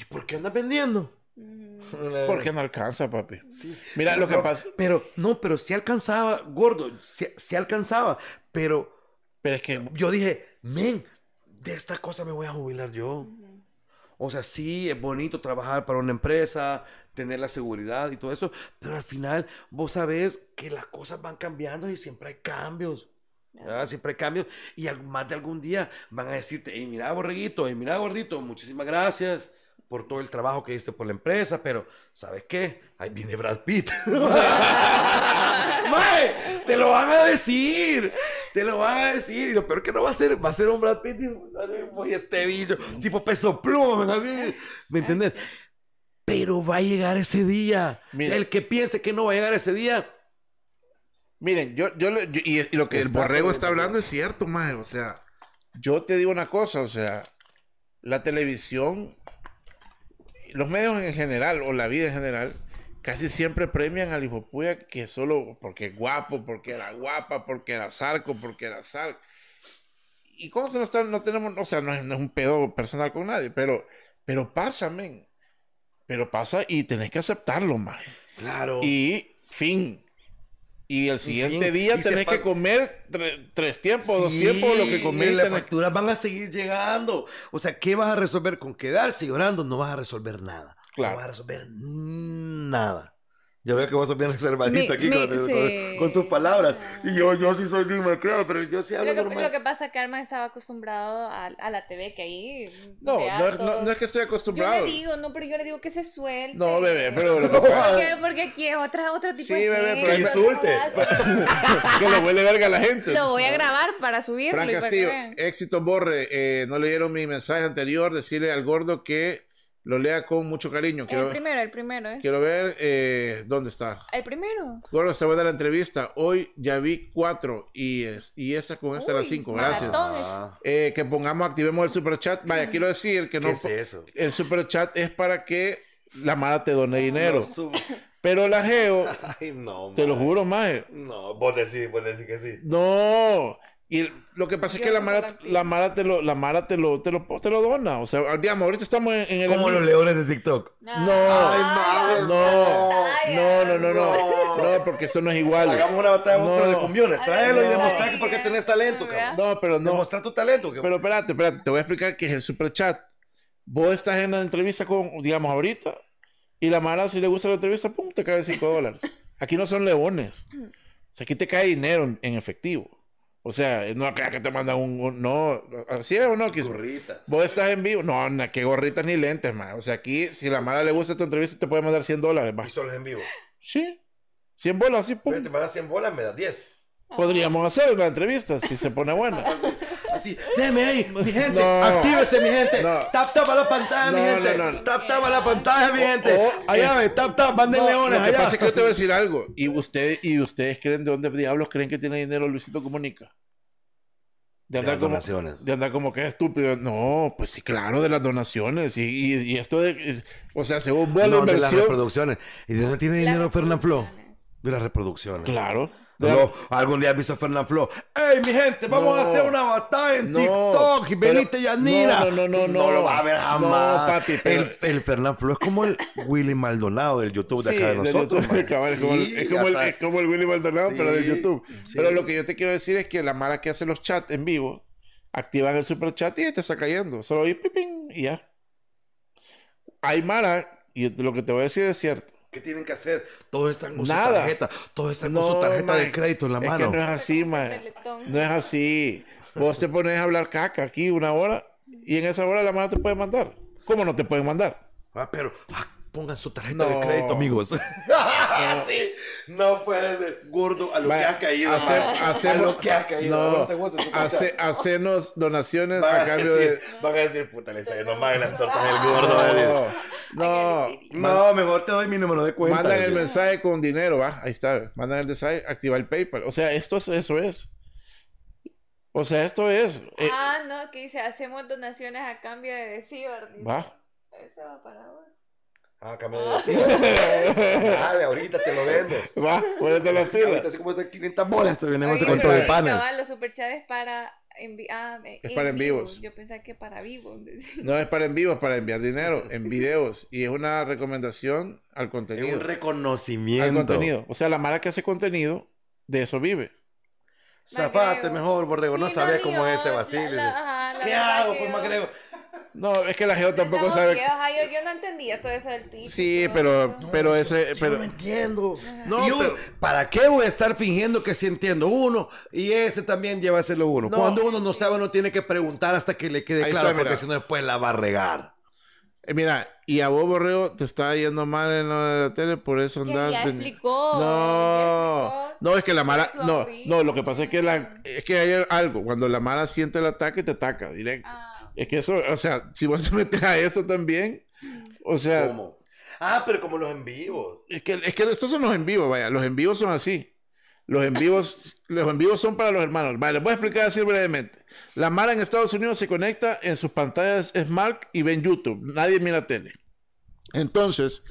C: ¿Y por qué andas vendiendo?
A: Mm.
B: Porque no
C: alcanza, papi.
A: Sí.
B: Mira lo que
C: pasa. Pero, no, pero si alcanzaba, gordo, sí, alcanzaba. Pero, pero es que yo dije, men, de esta cosa me voy a jubilar yo. O sea, sí, es bonito trabajar para una empresa, tener la seguridad y todo eso, pero al final vos sabés que las cosas van cambiando y siempre hay cambios. Siempre hay cambios y más de algún día van a decirte, y mira, borreguito, y mira, gordito, muchísimas gracias por todo el trabajo que hiciste por la empresa, pero ¿sabes qué? Ahí viene Brad Pitt. [LAUGHS] ¡Mae! Te lo van a decir. Te lo van a decir. Y lo peor que no va a ser, va a ser un Brad Pitt y este bicho, tipo peso pluma, ¿me entendés? Pero va a llegar ese día. el que
B: piense que no va a llegar ese día. Miren, yo, yo, y, lo que el borrego está hablando es cierto, mae. O sea, yo te digo una cosa, o sea, la televisión los medios en general, o la vida en general, casi siempre premian al hijo que solo porque es guapo, porque era guapa, porque era zarco, porque era zarco. Y cuando se nos está, no tenemos, o sea, no es, un pedo personal con nadie, pero, pero pasa, men. Pero pasa y tenés que aceptarlo, más. Claro. Y fin. Y el siguiente día tenés que comer
C: tres tiempos, dos tiempos, lo que Y Las facturas van a seguir llegando. O sea, ¿qué vas a resolver? Con quedarse llorando no vas a resolver nada. No vas a resolver nada. Yo veo que vos sos bien reservadito mi, aquí con, tus palabras. Y yo, yo sí soy bien macrado, pero yo sí hablo lo que, Lo
D: que pasa es que Arma estaba acostumbrado a, la TV, que ahí... No, no, no,
B: es que estoy acostumbrado. Yo le
D: digo, no, pero yo le digo que se suelte. No,
B: bebé, pero... [LAUGHS]
D: porque, aquí es otra, otro tipo de... Sí, bebé, pero insulte.
B: [LAUGHS] que lo huele verga a la gente. Lo voy a
D: grabar para subirlo. Fran pues, Castillo,
B: éxito Borre, eh, no leyeron mi mensaje anterior, decirle al gordo que lo lea con mucho cariño. el primero, el primero. Eh. Quiero ver eh, dónde está.
D: El primero.
B: Bueno, se va a dar la entrevista. Hoy ya vi cuatro y, es, y esa con esta las cinco. Gracias. Eh. Ah. Eh, que pongamos, activemos el super chat. Vaya, quiero decir que no. ¿Qué eso? El super chat es para que la mala te done dinero.
C: [LAUGHS]
B: pero la geo. [LAUGHS] Ay, no, Te lo juro, mae.
C: No, vos decís, vos decís que sí.
B: No. Y lo que pasa es que la mara, la mara, te lo, la te lo, te lo, te lo dona. O sea, digamos, ahorita estamos en, el. Como los leones de TikTok. No, no, no, no, no, no, no, no, porque eso no es igual. Hagamos una batalla de cumbiones, tráelo y demostrar que porque tenés talento, cabrón. No, pero no. Demostrar tu talento, cabrón. Pero espérate, espérate, te voy a explicar que es el super chat. Vos estás en la entrevista con, digamos, ahorita, y la mara, si le gusta la entrevista, pum, te cae 5 dólares. Aquí no son leones. O sea, aquí te cae dinero en efectivo. O sea, no acá que te mandan un, No, así es o no, Gorritas. Vos estás en vivo. No, na, que gorritas ni lentes, man. O sea, aquí, si la mala le gusta tu entrevista, te puede mandar 100 dólares, ¿Y solo es en vivo? Sí. 100 bolas, sí,
C: pues. te mandas 100 bolas, me das 10.
B: Podríamos hacer una entrevista si
C: se pone buena. [LAUGHS] Así, deme ahí, mi gente, actívese, mi gente. Tap tap a la pantalla, mi gente. Tap tap a la pantalla, mi gente. allá, eh, tap tap, manden leones. Lo que pasa que yo
B: te voy a decir algo. Y, y ustedes creen, ¿de dónde diablos creen que tiene dinero Luisito Comunica? De andar, de, como, de andar como que estúpido. No, pues sí, claro, de las donaciones.
C: Y, y, esto de. O sea, según vos a inversión. De las reproducciones. Y de dónde tiene dinero Fernando Flo. De las reproducciones. Claro. No, algún día visto a Fernán Flo. ¡Ey, mi gente! Vamos a hacer una batalla en no, TikTok. Venite, Yanira. No, no, no, no. No lo va a ver jamás. No, papi. El, el Fernán Flo es como el Willy Maldonado del YouTube de acá de nosotros. [LAUGHS] sí, es, como el, es, es,
B: como el, Willy Maldonado, pero del YouTube. Pero lo que yo te quiero decir es que la Mara que hace los chats en vivo, activan el super chat y te está cayendo. Solo pim, pim y ya. Hay mara, y lo que te voy a decir es cierto
C: ¿Qué tienen que hacer?
B: Todos están con su tarjeta. Todos están con su tarjeta de crédito en la es mano. no es así, No es así. Vos te pones a hablar caca aquí una hora y en esa hora la mano te puede mandar.
C: ¿Cómo no te pueden mandar? Ah, pero ah, pongan su tarjeta de crédito, amigos. [LAUGHS] Ah, no. no puede ser gordo a lo que ha caído. Hacer, a lo que ha caído. No,
B: hacernos donaciones a, cambio de.
C: Van a decir, puta, le está yendo las tortas del gordo. No, no, mejor te doy mi número de cuenta. Mandan el
B: mensaje con dinero, va. Ahí está. Mandan el mensaje, activa el PayPal. O sea, esto es, eso es. O sea, esto es.
C: Eh,
D: ah, no, que dice, hacemos donaciones a cambio de decir. Va. Eso va
C: para vos. Ah, cambio de vestido. Dale, ahorita te lo vendo. Va, ponete las fila. Ahorita así como está 500 bolas, te vendemos con todo de pana.
D: No, los superchats para ah, es para en vivos. Yo pensaba que para vivos. [LAUGHS] No, es
B: para en vivos, para enviar dinero en videos. Y es una recomendación al contenido. Es un reconocimiento. Al contenido. O sea, la mara que hace contenido, de eso vive. Zafate mejor, borrego. no, sabes cómo es este vacío.
D: ¿Qué hago, pues, Magrego?
B: No, es que la Geo tampoco
D: sabe. yo, no entendía todo eso del título.
C: Sí, pero, pero ese. Pero... no
D: entiendo.
C: ¿Para qué voy a estar fingiendo que sí entiendo uno? Y ese también lleva a hacerlo uno. Cuando uno no sabe, uno tiene que preguntar hasta que le quede claro, porque si no, después la va a regar.
B: Eh, mira, y a vos, Borrego, te está yendo mal en la tele, por eso andás. Ya explicó. No, no, es que la Mara. No, no, lo que pasa es que, la, es que hay algo. Cuando la Mara siente el ataque, te ataca directo. Ah. Es que eso, o sea, si vos se [LAUGHS] metes a eso también, o sea...
C: Ah, pero como los en vivos.
B: Es que, es que estos son los en vivos, vaya. Los en vivos son así. Los en vivos, [LAUGHS] los en vivos son para los hermanos. Vale, les voy a explicar así brevemente. La Mara en Estados Unidos se conecta en sus pantallas Smart y ven YouTube. Nadie mira tele. Entonces,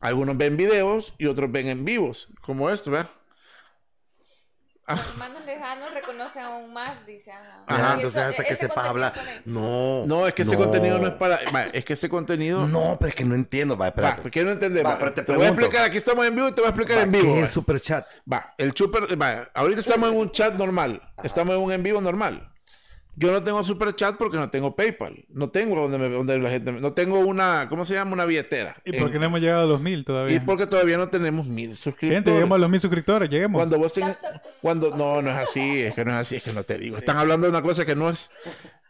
B: algunos ven videos y otros ven en vivos, como esto, ¿verdad?
D: hermanos ah. lejanos reconoce aún más, dice. Ajá, ajá entonces hasta e-, que sepa hablar.
B: No. No, es que ese contenido no es para. es que ese contenido.
C: No, pero es que no entiendo.
B: Va, espera te, voy a explicar. Aquí estamos en vivo y te voy a explicar en vivo. es el super chat. Va, el super. Va, ahorita estamos en un chat normal. Estamos en un en vivo normal. Yo no tengo super chat porque no tengo PayPal. No tengo donde, la gente. No tengo una. ¿Cómo se llama? Una billetera. ¿Y porque no hemos llegado a los mil todavía? Y porque todavía no tenemos mil suscriptores. Gente, lleguemos a los mil suscriptores, lleguemos. Cuando vos tengas. Cuando. No, no es así, es que no es así, es que no te digo. Están hablando de una cosa que no es.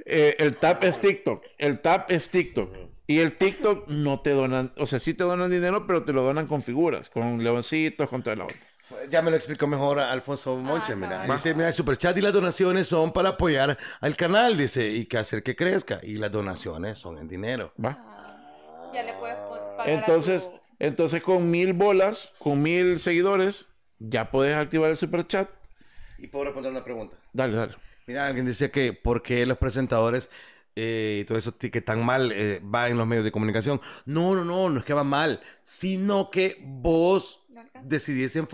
B: Eh, el tap es TikTok. El tap es TikTok. Y el TikTok no te donan. O sea, sí te donan dinero, pero te lo donan con figuras, con leoncitos,
C: con toda la otra. Ya me lo explicó mejor Alfonso Monche, ah, mira. Dice, mira, el superchat y las donaciones son para apoyar al canal, dice, y que hacer que crezca. Y las donaciones son en dinero. Va. Ah,
D: ya le puedes Entonces,
B: entonces con mil bolas, con mil
C: seguidores, ya puedes activar el superchat. Y puedo responder una pregunta. Dale, dale. Mira, alguien dice que por qué los presentadores eh, y todo eso que tan mal eh, va en los medios de comunicación. No, no, no, no es que va mal, sino que vos decidiese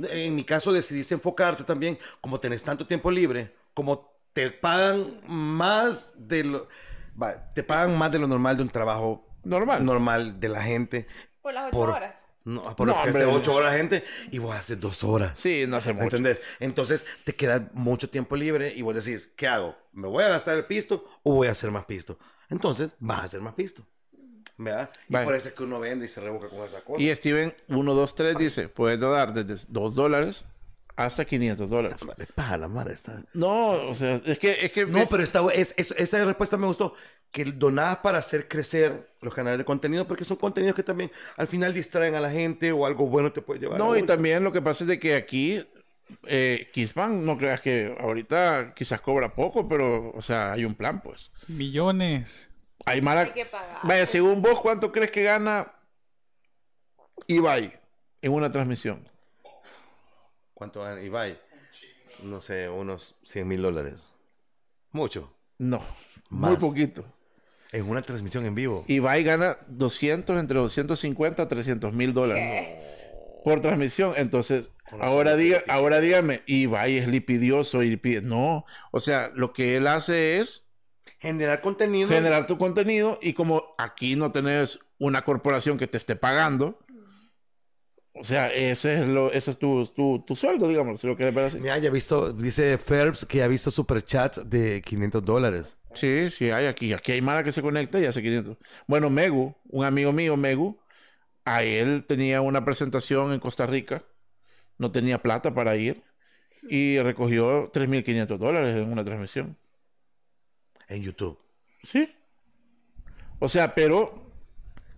C: en mi caso decidí enfocarte también, como tenés tanto tiempo libre, como te pagan más de lo, te pagan más de lo normal de un trabajo normal, normal de la gente.
A: Por las ocho horas.
C: No, por ocho horas gente y vos haces dos horas. Sí, no hace mucho. Entonces te queda mucho tiempo libre y vos decís, ¿qué hago? ¿Me voy a gastar el pisto o voy a hacer más pisto? Entonces vas a hacer más pisto. ¿Verdad? Y por eso que uno vende y se revoca con esa cosa. Y Steven 123 dice, puedes
B: donar desde 2 dólares hasta 500 dólares. Vale, paja la madre está.
C: No, o sea, es que... no, pero esa respuesta me gustó. Que donadas para hacer crecer los canales de contenido, porque son contenidos que también al final distraen a la gente o algo bueno te puede llevar. No, y
B: también lo que pasa es de que aquí eh, no creas que ahorita quizás cobra poco, pero, o sea, hay un plan, pues. Millones. Hay que Vaya, según vos, ¿cuánto crees que gana Ibai
C: en una transmisión? ¿Cuánto gana Ibai? No sé, unos 100 mil dólares. ¿Mucho? No, muy poquito. En una transmisión en vivo. Ibai
B: gana 200, entre 250 a 300 mil dólares. Por transmisión. Entonces, ahora, diga, ahora dígame, Ibai es lipidioso. y No, o sea, lo que él hace es Generar contenido. Generar tu contenido y como aquí no tenés una corporación que te esté pagando, o sea, ese es, lo, ese es tu, tu, tu sueldo, digamos, lo que
C: visto, dice Ferbs que ha visto superchats de 500 dólares. Sí, sí, hay aquí. Aquí hay mala que se conecta y hace 500. Bueno,
B: Megu, un amigo mío, Megu, a él tenía una presentación en Costa Rica, no tenía plata para ir y recogió 3.500 dólares en una transmisión en YouTube. Sí. O sea, pero,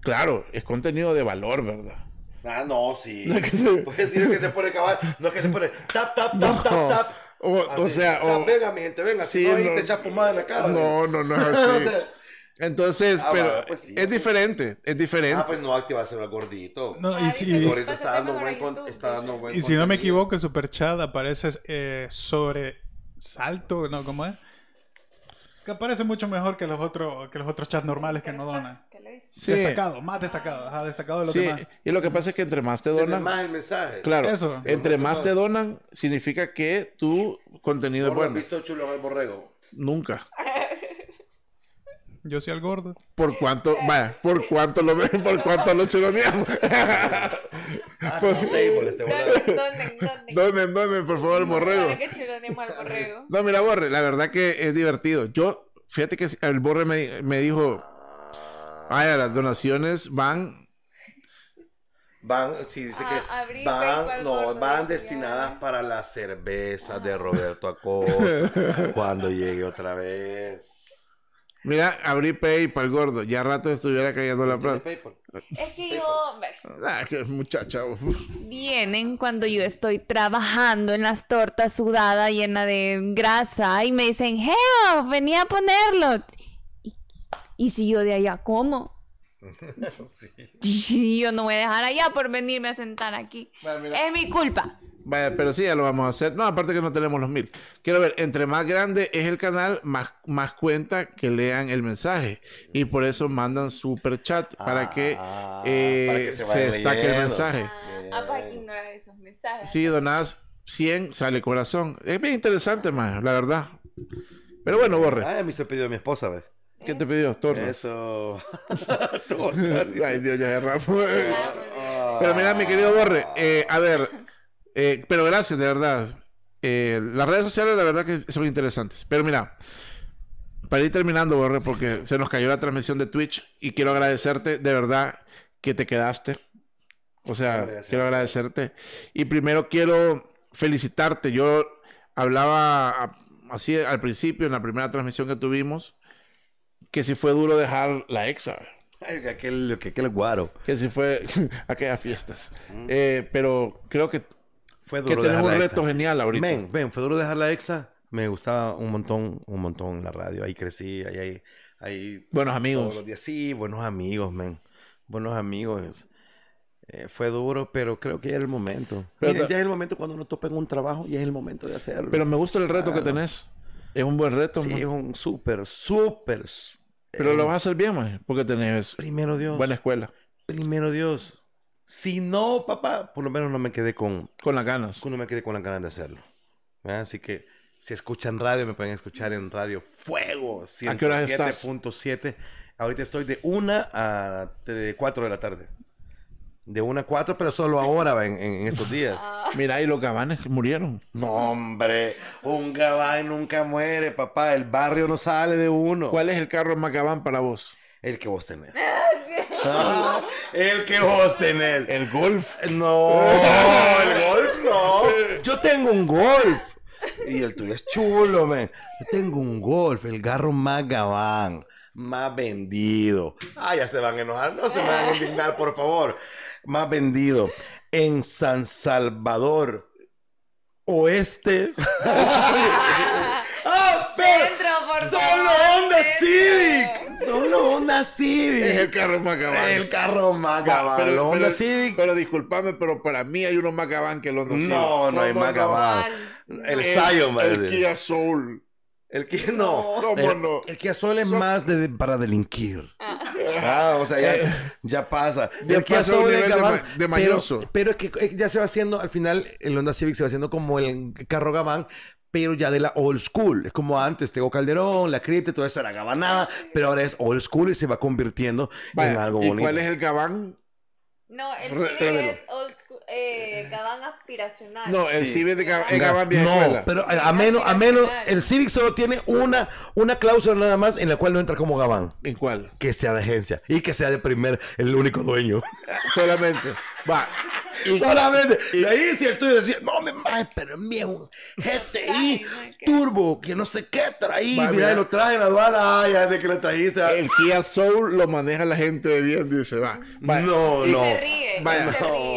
B: claro, es contenido de valor, ¿verdad?
C: Ah, no, sí. No es que se, pues que se pone cabal, no es que se pone tap, tap, tap, tap, tap. O, sea, venga, mi gente, venga, sí, no, no te echas pomada en la cara. No, no, no, [LAUGHS] entonces, ah, pero pues es diferente, es diferente. Ah, pues no activarse el gordito. No, y si, gordito está dando buen, Y si no me equivoco,
B: el superchat aparece eh, sobre salto, ¿no? ¿Cómo es? Que aparece mucho mejor que los otros que los otros chats normales que no donan.
C: Destacado, más destacado, destacado de Demás.
B: Y lo que pasa es que entre más te donan, más el
C: mensaje. Claro. Entre más, te
B: donan significa que tu contenido es bueno. visto
C: chulo borrego?
B: Nunca. [LAUGHS] Yo soy el gordo. ¿Por cuánto? Vaya, ¿por cuánto lo [LAUGHS] ¿Por cuánto lo chironeamos?
A: dónde?
B: ¿Dónde, ¿Dónde, dónde? por favor, el morreo. No, mira, Borre, la verdad que es divertido. Yo, fíjate que el Borre me, dijo, vaya, las donaciones van
C: van, sí, dice que van, no, van destinadas para la cerveza de Roberto Acosta [LAUGHS] cuando llegue otra vez.
B: Mira, abrí PayPal, gordo. Ya rato estuviera cayendo la plata. Es
D: que yo.
B: Ah, muchacha.
D: Vienen cuando yo estoy trabajando en las tortas sudadas llena de grasa, y me dicen, Geo, venía a ponerlo. Y, si yo de allá, como. [LAUGHS] sí. Yo no voy a dejar allá por venirme a sentar aquí. es mi culpa.
B: pero sí, ya lo vamos a hacer. No, aparte que no tenemos los mil. Quiero ver, entre más grande es el canal, más, más cuenta que lean el mensaje. Y por eso mandan super chat para, que, ah, eh, se, destaque el mensaje.
D: Ah, para que ignorar esos mensajes. Sí,
B: donás 100, sale corazón. Es bien interesante, la verdad.
C: Pero bueno, borre. a mí se pidió mi esposa, ¿ves? ¿Qué te pidió? Torta. Eso. [LAUGHS] Ay, Dios, ya Rafa. [LAUGHS] Pero mira, mi querido Borre, eh, a ver,
B: eh, pero gracias, de verdad. Eh, las redes sociales, la verdad que son interesantes. Pero mira, para ir terminando, Borre, porque se nos cayó la transmisión de Twitch y quiero agradecerte, de verdad, que te quedaste. O sea, quiero agradecerte. Y primero quiero felicitarte. Yo hablaba así al principio, en la primera transmisión que tuvimos que si fue duro dejar la exa.
C: aquel, guaro. Que
B: si fue [LAUGHS] aquellas fiestas. Mm. Eh, pero creo que, fue duro que tenemos un reto genial ahorita. Ven,
C: ven, fue duro dejar la exa. Me gustaba un montón, un montón la radio. Ahí crecí, ahí, ahí, Buenos amigos. Sí, buenos amigos, men. Buenos amigos. Eh, fue duro, pero creo que ya era el momento. Pero ya es el momento cuando uno topa en un trabajo y es el momento de hacerlo. Pero me gusta el reto que tenés. Es un buen reto. Sí, es un súper, súper, pero lo eh, vas a hacer bien, porque tenés primero Dios, buena escuela. Primero Dios. Si no, papá, por lo menos no me quedé con... Con las ganas. No me quedé con las ganas de hacerlo. Así que si escuchan radio, me pueden escuchar en Radio Fuego. ¿A qué hora estás? Ahorita estoy de 1 a 4 de la tarde. De una a 4, pero solo ahora, en, en esos días. [LAUGHS] Ah. Mira, y los gabanes murieron. No, hombre. Un gabán nunca muere, papá. El barrio no sale de uno. ¿Cuál es el carro más gabán para vos? El que vos tenés. [LAUGHS] Ah, ah, el que vos tenés. El golf. No, el golf no. Yo tengo un golf. Y el tuyo es chulo, men. Yo tengo un golf, el carro más más vendido. Ah, ya se van a enojar, no se van a indignar, por favor. Más vendido. En San Salvador Oeste. oh, [LAUGHS] Centro,
D: por ¡Solo Honda
C: Civic! ¡Solo Honda Civic! Es el carro
B: Macabán cabal. El carro más Pero, Honda Civic. Pero disculpame, pero para mí hay uno más que el Honda Civic. No, no hay más
C: El, el El Kia
B: Soul.
C: El que no. El, el que asole más para delinquir. Ah. ah, o sea, ya, eh. pasa. el que asole de, Gabán, Pero, es que eh, ya se va haciendo, al final, el Honda Civic se va haciendo como el carro Gabán, pero ya de la old school. Es como antes, tengo Calderón, la Crite, todo eso era gabanada, pero ahora es old school y se va convirtiendo en algo bonito. ¿Y cuál es el Gabán?
D: No, el CIVIC es old eh, eh. Gabán aspiracional. No, el
C: CIVIC es Gabán No, pero eh, a, menos, a menos, el Civic solo tiene una, una cláusula nada más en la cual no entra como Gabán. ¿En cuál? Que sea de agencia y que sea de primer, el único dueño. Solamente. Va. [LAUGHS] Solamente. Y, de ahí si el tuyo decía, no me mames, pero es un GTI Turbo, que no sé qué traí. mira, lo
B: traje en la aduana, ay, de que lo trajiste. Ah. El Kia Soul lo maneja la gente de bien, dice, va. No, no. Se ríe, va,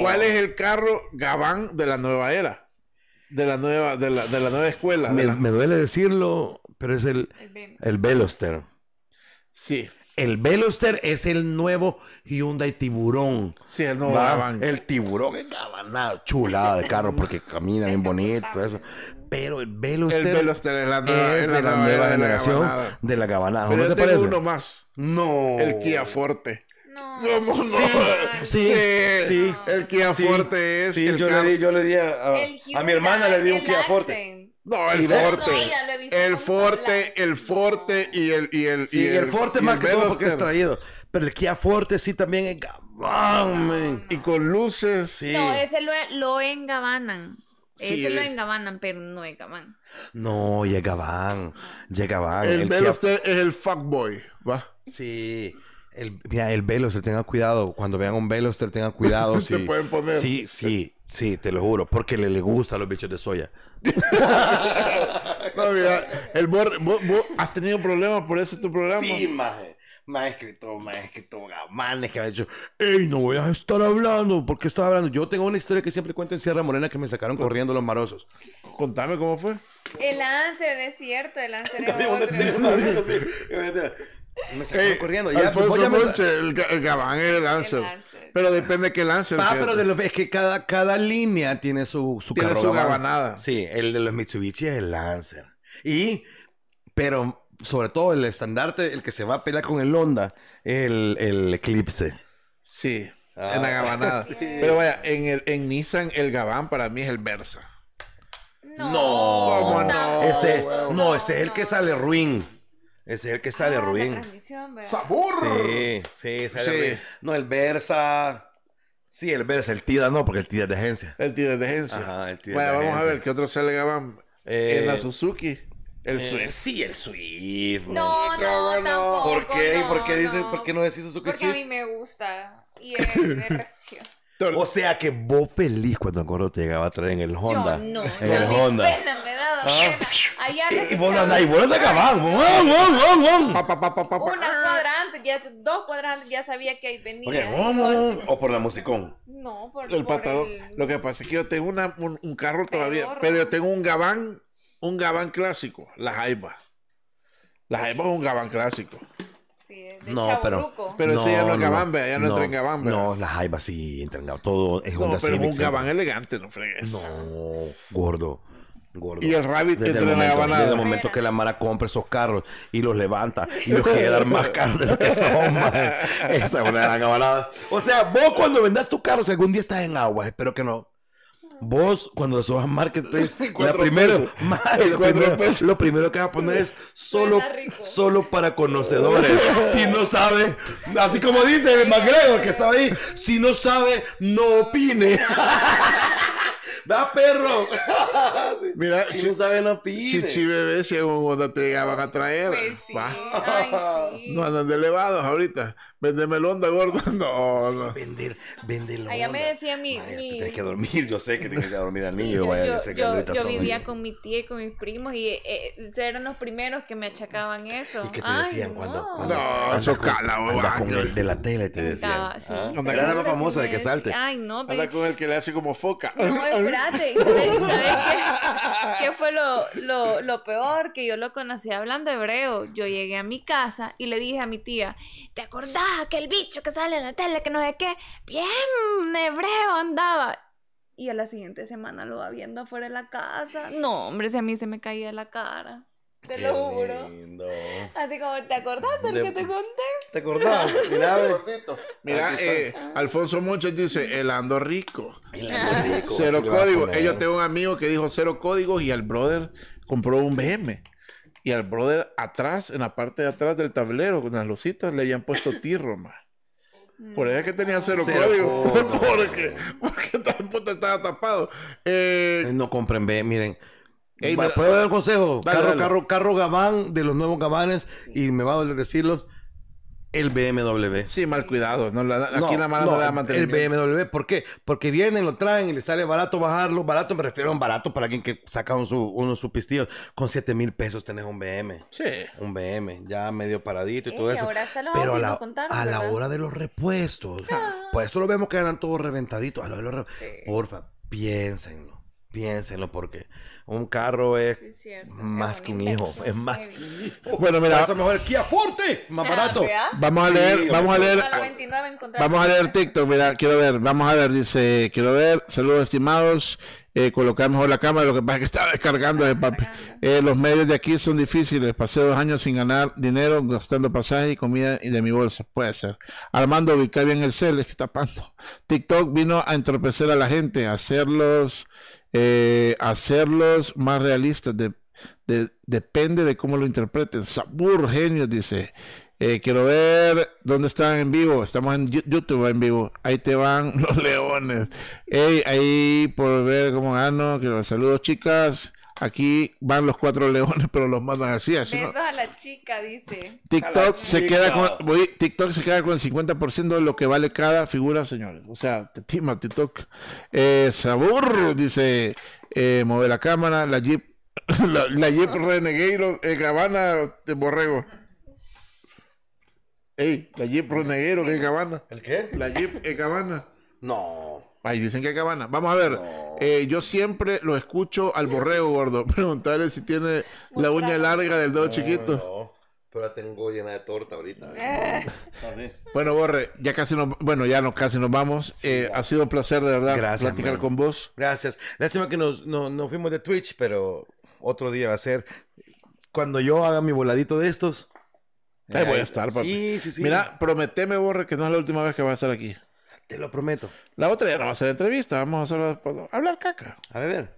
B: ¿Cuál es el carro Gabán de la nueva era? De la nueva, de la, de la nueva escuela. Me,
C: duele decirlo, pero es el, el, el Veloster. Sí. El Veloster es el nuevo Hyundai Tiburón. Sí, el nuevo El Tiburón es cabanado, chulada de carro porque camina bien bonito, eso. Pero el velo el este Veloster es la, de la, nueva, de generación la de la Pero ¿No uno
B: más. No. El Kia Forte. no? Sí, sí, El Kia Forte es. Sí, yo, le di, yo le di a, mi hermana le di un Kia Forte.
A: No, el Forte. El
B: Forte,
C: el Forte y el. Y el, y el, Forte más que todo porque es traído. Pero el Kia Forte sí también es gabán, Y con luces, sí. No,
D: ese lo, lo ese lo engabanan, pero no es gabán.
C: No, y es gabán. Y gabán. El, Veloster es el fuckboy, ¿va? Sí. El, mira, el Veloster, tenga cuidado. Cuando vean un Veloster, tengan cuidado. [LAUGHS] sí. Te pueden poner. Sí, sí, sí, te lo juro. Porque le, le a los bichos de soya. [LAUGHS] no, mira, el bor, has tenido problemas por eso tu programa. Sí, imagen más me más gamanes que me ha dicho, ¡Ey, no voy a estar hablando! ¿Por qué estás hablando? Yo tengo una historia que siempre cuento en Sierra Morena que me sacaron corriendo los marosos. Contame cómo fue.
D: El Lancer, es cierto, el Lancer es
C: [LAUGHS] me sacaron corriendo. Ya, Alfonso pues, el, Gabán es el Lancer. Pero depende de qué Lancer. Ah, pero es que cada, cada línea tiene su, su, tiene su gabanada. Sí, el de los Mitsubishi es el Lancer. Y, pero sobre todo el estandarte, el que se va a pelear con el Honda, el, el Eclipse. Sí, en la ah. gabanada. [LAUGHS] Pero vaya, en, Nissan el Gabán para mí es el Versa. No, Ese, no, es el que sale ruin. Ese es el que ah, sale ruin. ¡Sabor! Sí, sí, sale Ruin. No, el Versa. Sí, el Versa, el Tida no, porque el Tida es de agencia. El Tida es de
B: agencia. bueno, vamos a ver qué otro sale Gabán. Eh, en la Suzuki. El eh, Swift, sí,
C: el Swift. No, no, no, ¿Por qué? No, ¿Por qué dices, no. por qué no decís eso que Porque a
D: mí me gusta y [LAUGHS] es
C: O sea que vos feliz cuando acuerdo te llegaba a traer en el Honda. Yo no, en no, el Honda. Pena, me daba ah.
D: Allá y vos andás y vos andás acabando.
C: Una cuadra
D: antes, ya, dos cuadrantes, ya sabía que ahí venía. o
B: por la musicón.
D: No, por el por Lo
B: que pasa es que yo tengo un, carro todavía, pero yo tengo un gabán un gabán clásico, la jaiba. La
C: jaiba es un gabán clásico. Sí, eh, de no, pero, pero ese ya no es gabán, ya no, es entra en gabán, No, la jaiba sí entra Todo es Honda No, pero es un gabán
B: elegante, no fregues.
C: No, gordo. Gordo. Y el Rabbit desde en momento, la desde el momento que la Mara compra esos carros y los levanta y los quiere dar más caros de lo que son, [LAUGHS] Esa es una gran gabanada. O sea, vos cuando vendas tu carro, si algún día estás en agua, espero que no, Vos, cuando subas a Marketplace, [LAUGHS] la primero, [LAUGHS] lo, primero que vas a poner es [LAUGHS] solo, solo para conocedores. si no sabe, así como dice McGregor que estaba ahí, si no sabe, no opine. ¡Da perro! Si Mira, si no opine.
B: Chichi bebé, si en un te a traer. Pues no andan de elevados ahorita. Véndeme el onda,
C: gordo. [LAUGHS] No, no. Vender,
D: onda. Allá me decía mi. Tienes
C: que dormir, yo sé que tienes que dormir al niño. yo, vivía
D: con mi tía y con mis primos y eh, eh, eran los primeros que me achacaban eso. ¿Y qué te decían cuando,
C: no. eso cala, Anda con el de la tele,
B: te decían. era la famosa de que salte. Ay, no. Pero... Anda con el que le hace como foca. No, [LAUGHS]
D: espérate. [LAUGHS] qué, qué fue lo, lo, lo peor? Que yo lo conocí hablando hebreo. Yo llegué a mi casa y le dije a mi tía, ¿te acordás? ah, que el bicho que sale en la tele, que no sé qué, bien hebreo andaba. Y a la siguiente semana lo va viendo afuera de la casa. No, hombre, si a mí se me caía la cara. Te lo juro. Así como, ¿te acordaste del que te conté?
C: ¿Te acordás? Mirá, eh,
B: ah. Alfonso Monches dice, el ando rico. El ando rico. Cero código Ellos tengo un amigo que dijo cero códigos y al brother compró un BM. Y al brother atrás, en la parte de atrás del tablero, con las lucitas, le habían puesto tirro, más. Por ahí es que tenía cero, código. ¿Por [LAUGHS] porque, porque
C: puta estaba tapado. Eh, no compren, miren. ¿Puedo dar consejo? carro, carro, carro gabán de los nuevos gabanes y me va a decirlos el BMW. Sí, mal cuidado. ¿no? La, no, aquí la mala no, no El BMW, ¿por qué? Porque vienen, lo traen y le sale barato bajarlo. Barato, me refiero a un barato para alguien que saca uno de sus pistillos. Con 7 mil pesos tenés un BM. Sí. Un BM, ya medio paradito y todo eso. Ahora Pero a la, hora de los repuestos. Por eso lo vemos que andan todos reventaditos. A hora de los Porfa, piénsenlo. Piénsenlo porque un carro es, más que un hijo, es más. [LAUGHS] Bueno, mira, eso mejor el Kia más ah, barato. Vamos a leer, vamos a leer.
A: vamos a
B: leer TikTok, mira, quiero ver, vamos a ver, dice, quiero ver, saludos estimados. Eh, colocar mejor la cámara, lo que pasa es que estaba descargando el papel. Eh, los medios de aquí son difíciles, pasé dos años sin ganar dinero, gastando pasajes y comida y de mi bolsa, puede ser. Armando, ubica bien el cel, es que está tapando. TikTok vino a entorpecer a la gente, a hacerlos eh, hacerlos más realistas. depende de cómo lo interpreten. Sabur, genio, dice. Eh, quiero ver dónde están en vivo. Estamos en YouTube en vivo. Ahí te van [LAUGHS] los leones. ahí por ver cómo gano. Quiero Saludos, chicas. Aquí van los cuatro leones, pero los mandan así. así Besos
D: a la chica, dice. TikTok, Se queda
B: con, TikTok se queda con el 50% de lo que vale cada figura, señores. O sea, te estima TikTok. Eh, sabor, dice, eh, mueve la cámara, la Jeep, [LAUGHS] la, Jeep Renegade, eh, Cabana de Borrego. Ey, la Jeep Renegade, ¿qué eh, es Cabana. ¿El qué? La Jeep es eh, Cabana. No. Ay, dicen que cabana. Vamos a ver. Eh, yo siempre lo escucho al borreo, gordo. [LAUGHS] Preguntarle si tiene la uña larga del dedo chiquito. No.
C: Pero la tengo llena de torta ahorita. Eh. Ah,
B: bueno, Borre, ya
C: casi nos, bueno, ya no, casi nos vamos. Eh, ha sido un placer, de verdad, platicar con vos. Gracias. Lástima que nos, no, fuimos de Twitch, pero otro día va a ser. Cuando yo haga mi voladito de estos, Ahí voy a estar, papi. Sí, sí, sí. Mira, prometeme, Borre, que no es la
B: última vez que vas a estar aquí. Te lo prometo. La otra ya no va a ser entrevista, vamos a pues,
D: hablar caca. A beber.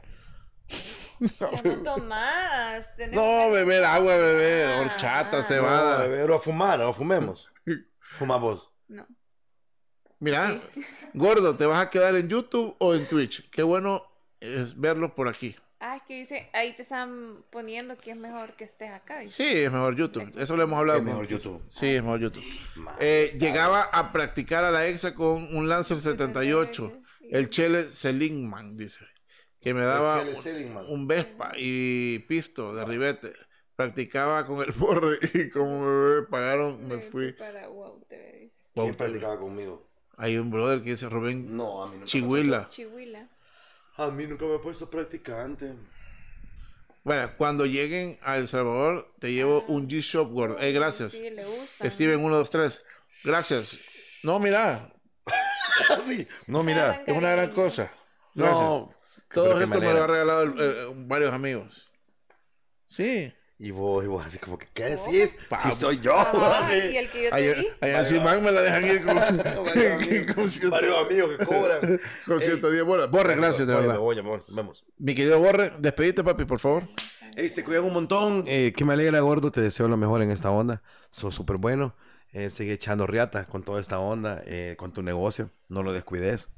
D: No, No, beber agua, beber horchata, se cebada.
C: a beber o a fumar, o fumemos. [LAUGHS] Fuma vos.
D: No.
B: Mira, gordo, ¿te vas a quedar en YouTube o en Twitch? Qué bueno es verlo por aquí.
D: Ah, es que dice, ahí te están poniendo que es mejor que estés acá. Sí, es
B: mejor YouTube. Eso lo hemos hablado. Es mejor YouTube. Sí, es mejor YouTube. Eh, llegaba a practicar a la EXA con un Lancer 78, el Chele Selingman dice, que me daba un, Vespa y pisto de ribete. Practicaba con el borre [LAUGHS] y como me pagaron, me fui. Para practicaba conmigo? Hay un brother que dice Rubén no, Chihuila.
C: Chihuila. A mí nunca me he puesto practicante.
B: Bueno, cuando lleguen a El Salvador, te llevo ah. un G-Shop Gordo. Eh, gracias. Sí, le gusta. Steven, 1, 2, 3. Gracias. No, mira. Así. [LAUGHS] No, mira. Es una gran cosa. No, todo esto me, lo ha regalado varios amigos. Sí.
C: Y voy, así como que, ¿qué decís? Oh, si soy yo. Ah, [LAUGHS] así. Y el que yo te di. Allá así, me la dejan ir con, [LAUGHS] [LAUGHS] varios amigos que cobran. Con 110 bolas. Borre, gracias, de verdad. Voy, amor,
B: vamos. Mi querido Borre, despedite, papi, por favor.
C: Ey, se cuidan un montón. Eh, que me alegra, gordo. Te deseo lo mejor en esta onda. Sos súper bueno. Eh, sigue echando riata con toda esta onda, eh, con tu negocio. No lo descuides.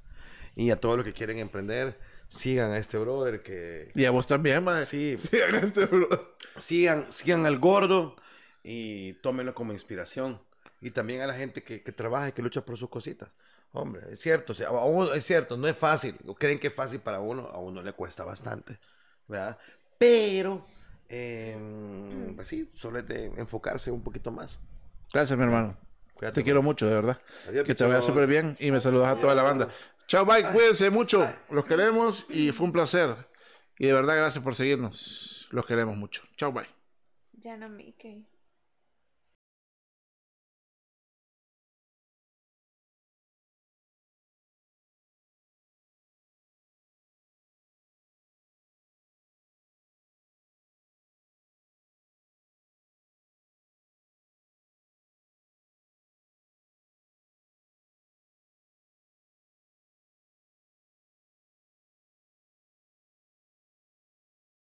C: Y a todos los que quieren emprender, sigan a este brother que... Y a vos también, madre. Sí. Sigan a este brother sigan, al gordo y tómenlo como inspiración. Y también a la gente que, trabaja y que lucha por sus cositas. Hombre, es cierto, es cierto, no es fácil. Creen que es fácil para uno, a uno le cuesta bastante, Pero, em, mm. pues sí, solo es de enfocarse un poquito más.
B: Gracias, mi hermano. te quiero mucho, de verdad. que te vaya súper bien y me saludas a toda la banda. Chao, bye, cuídense mucho. Los queremos y fue un placer. Y de verdad, gracias por seguirnos. Los queremos mucho. Chao, bye.
D: Ya no me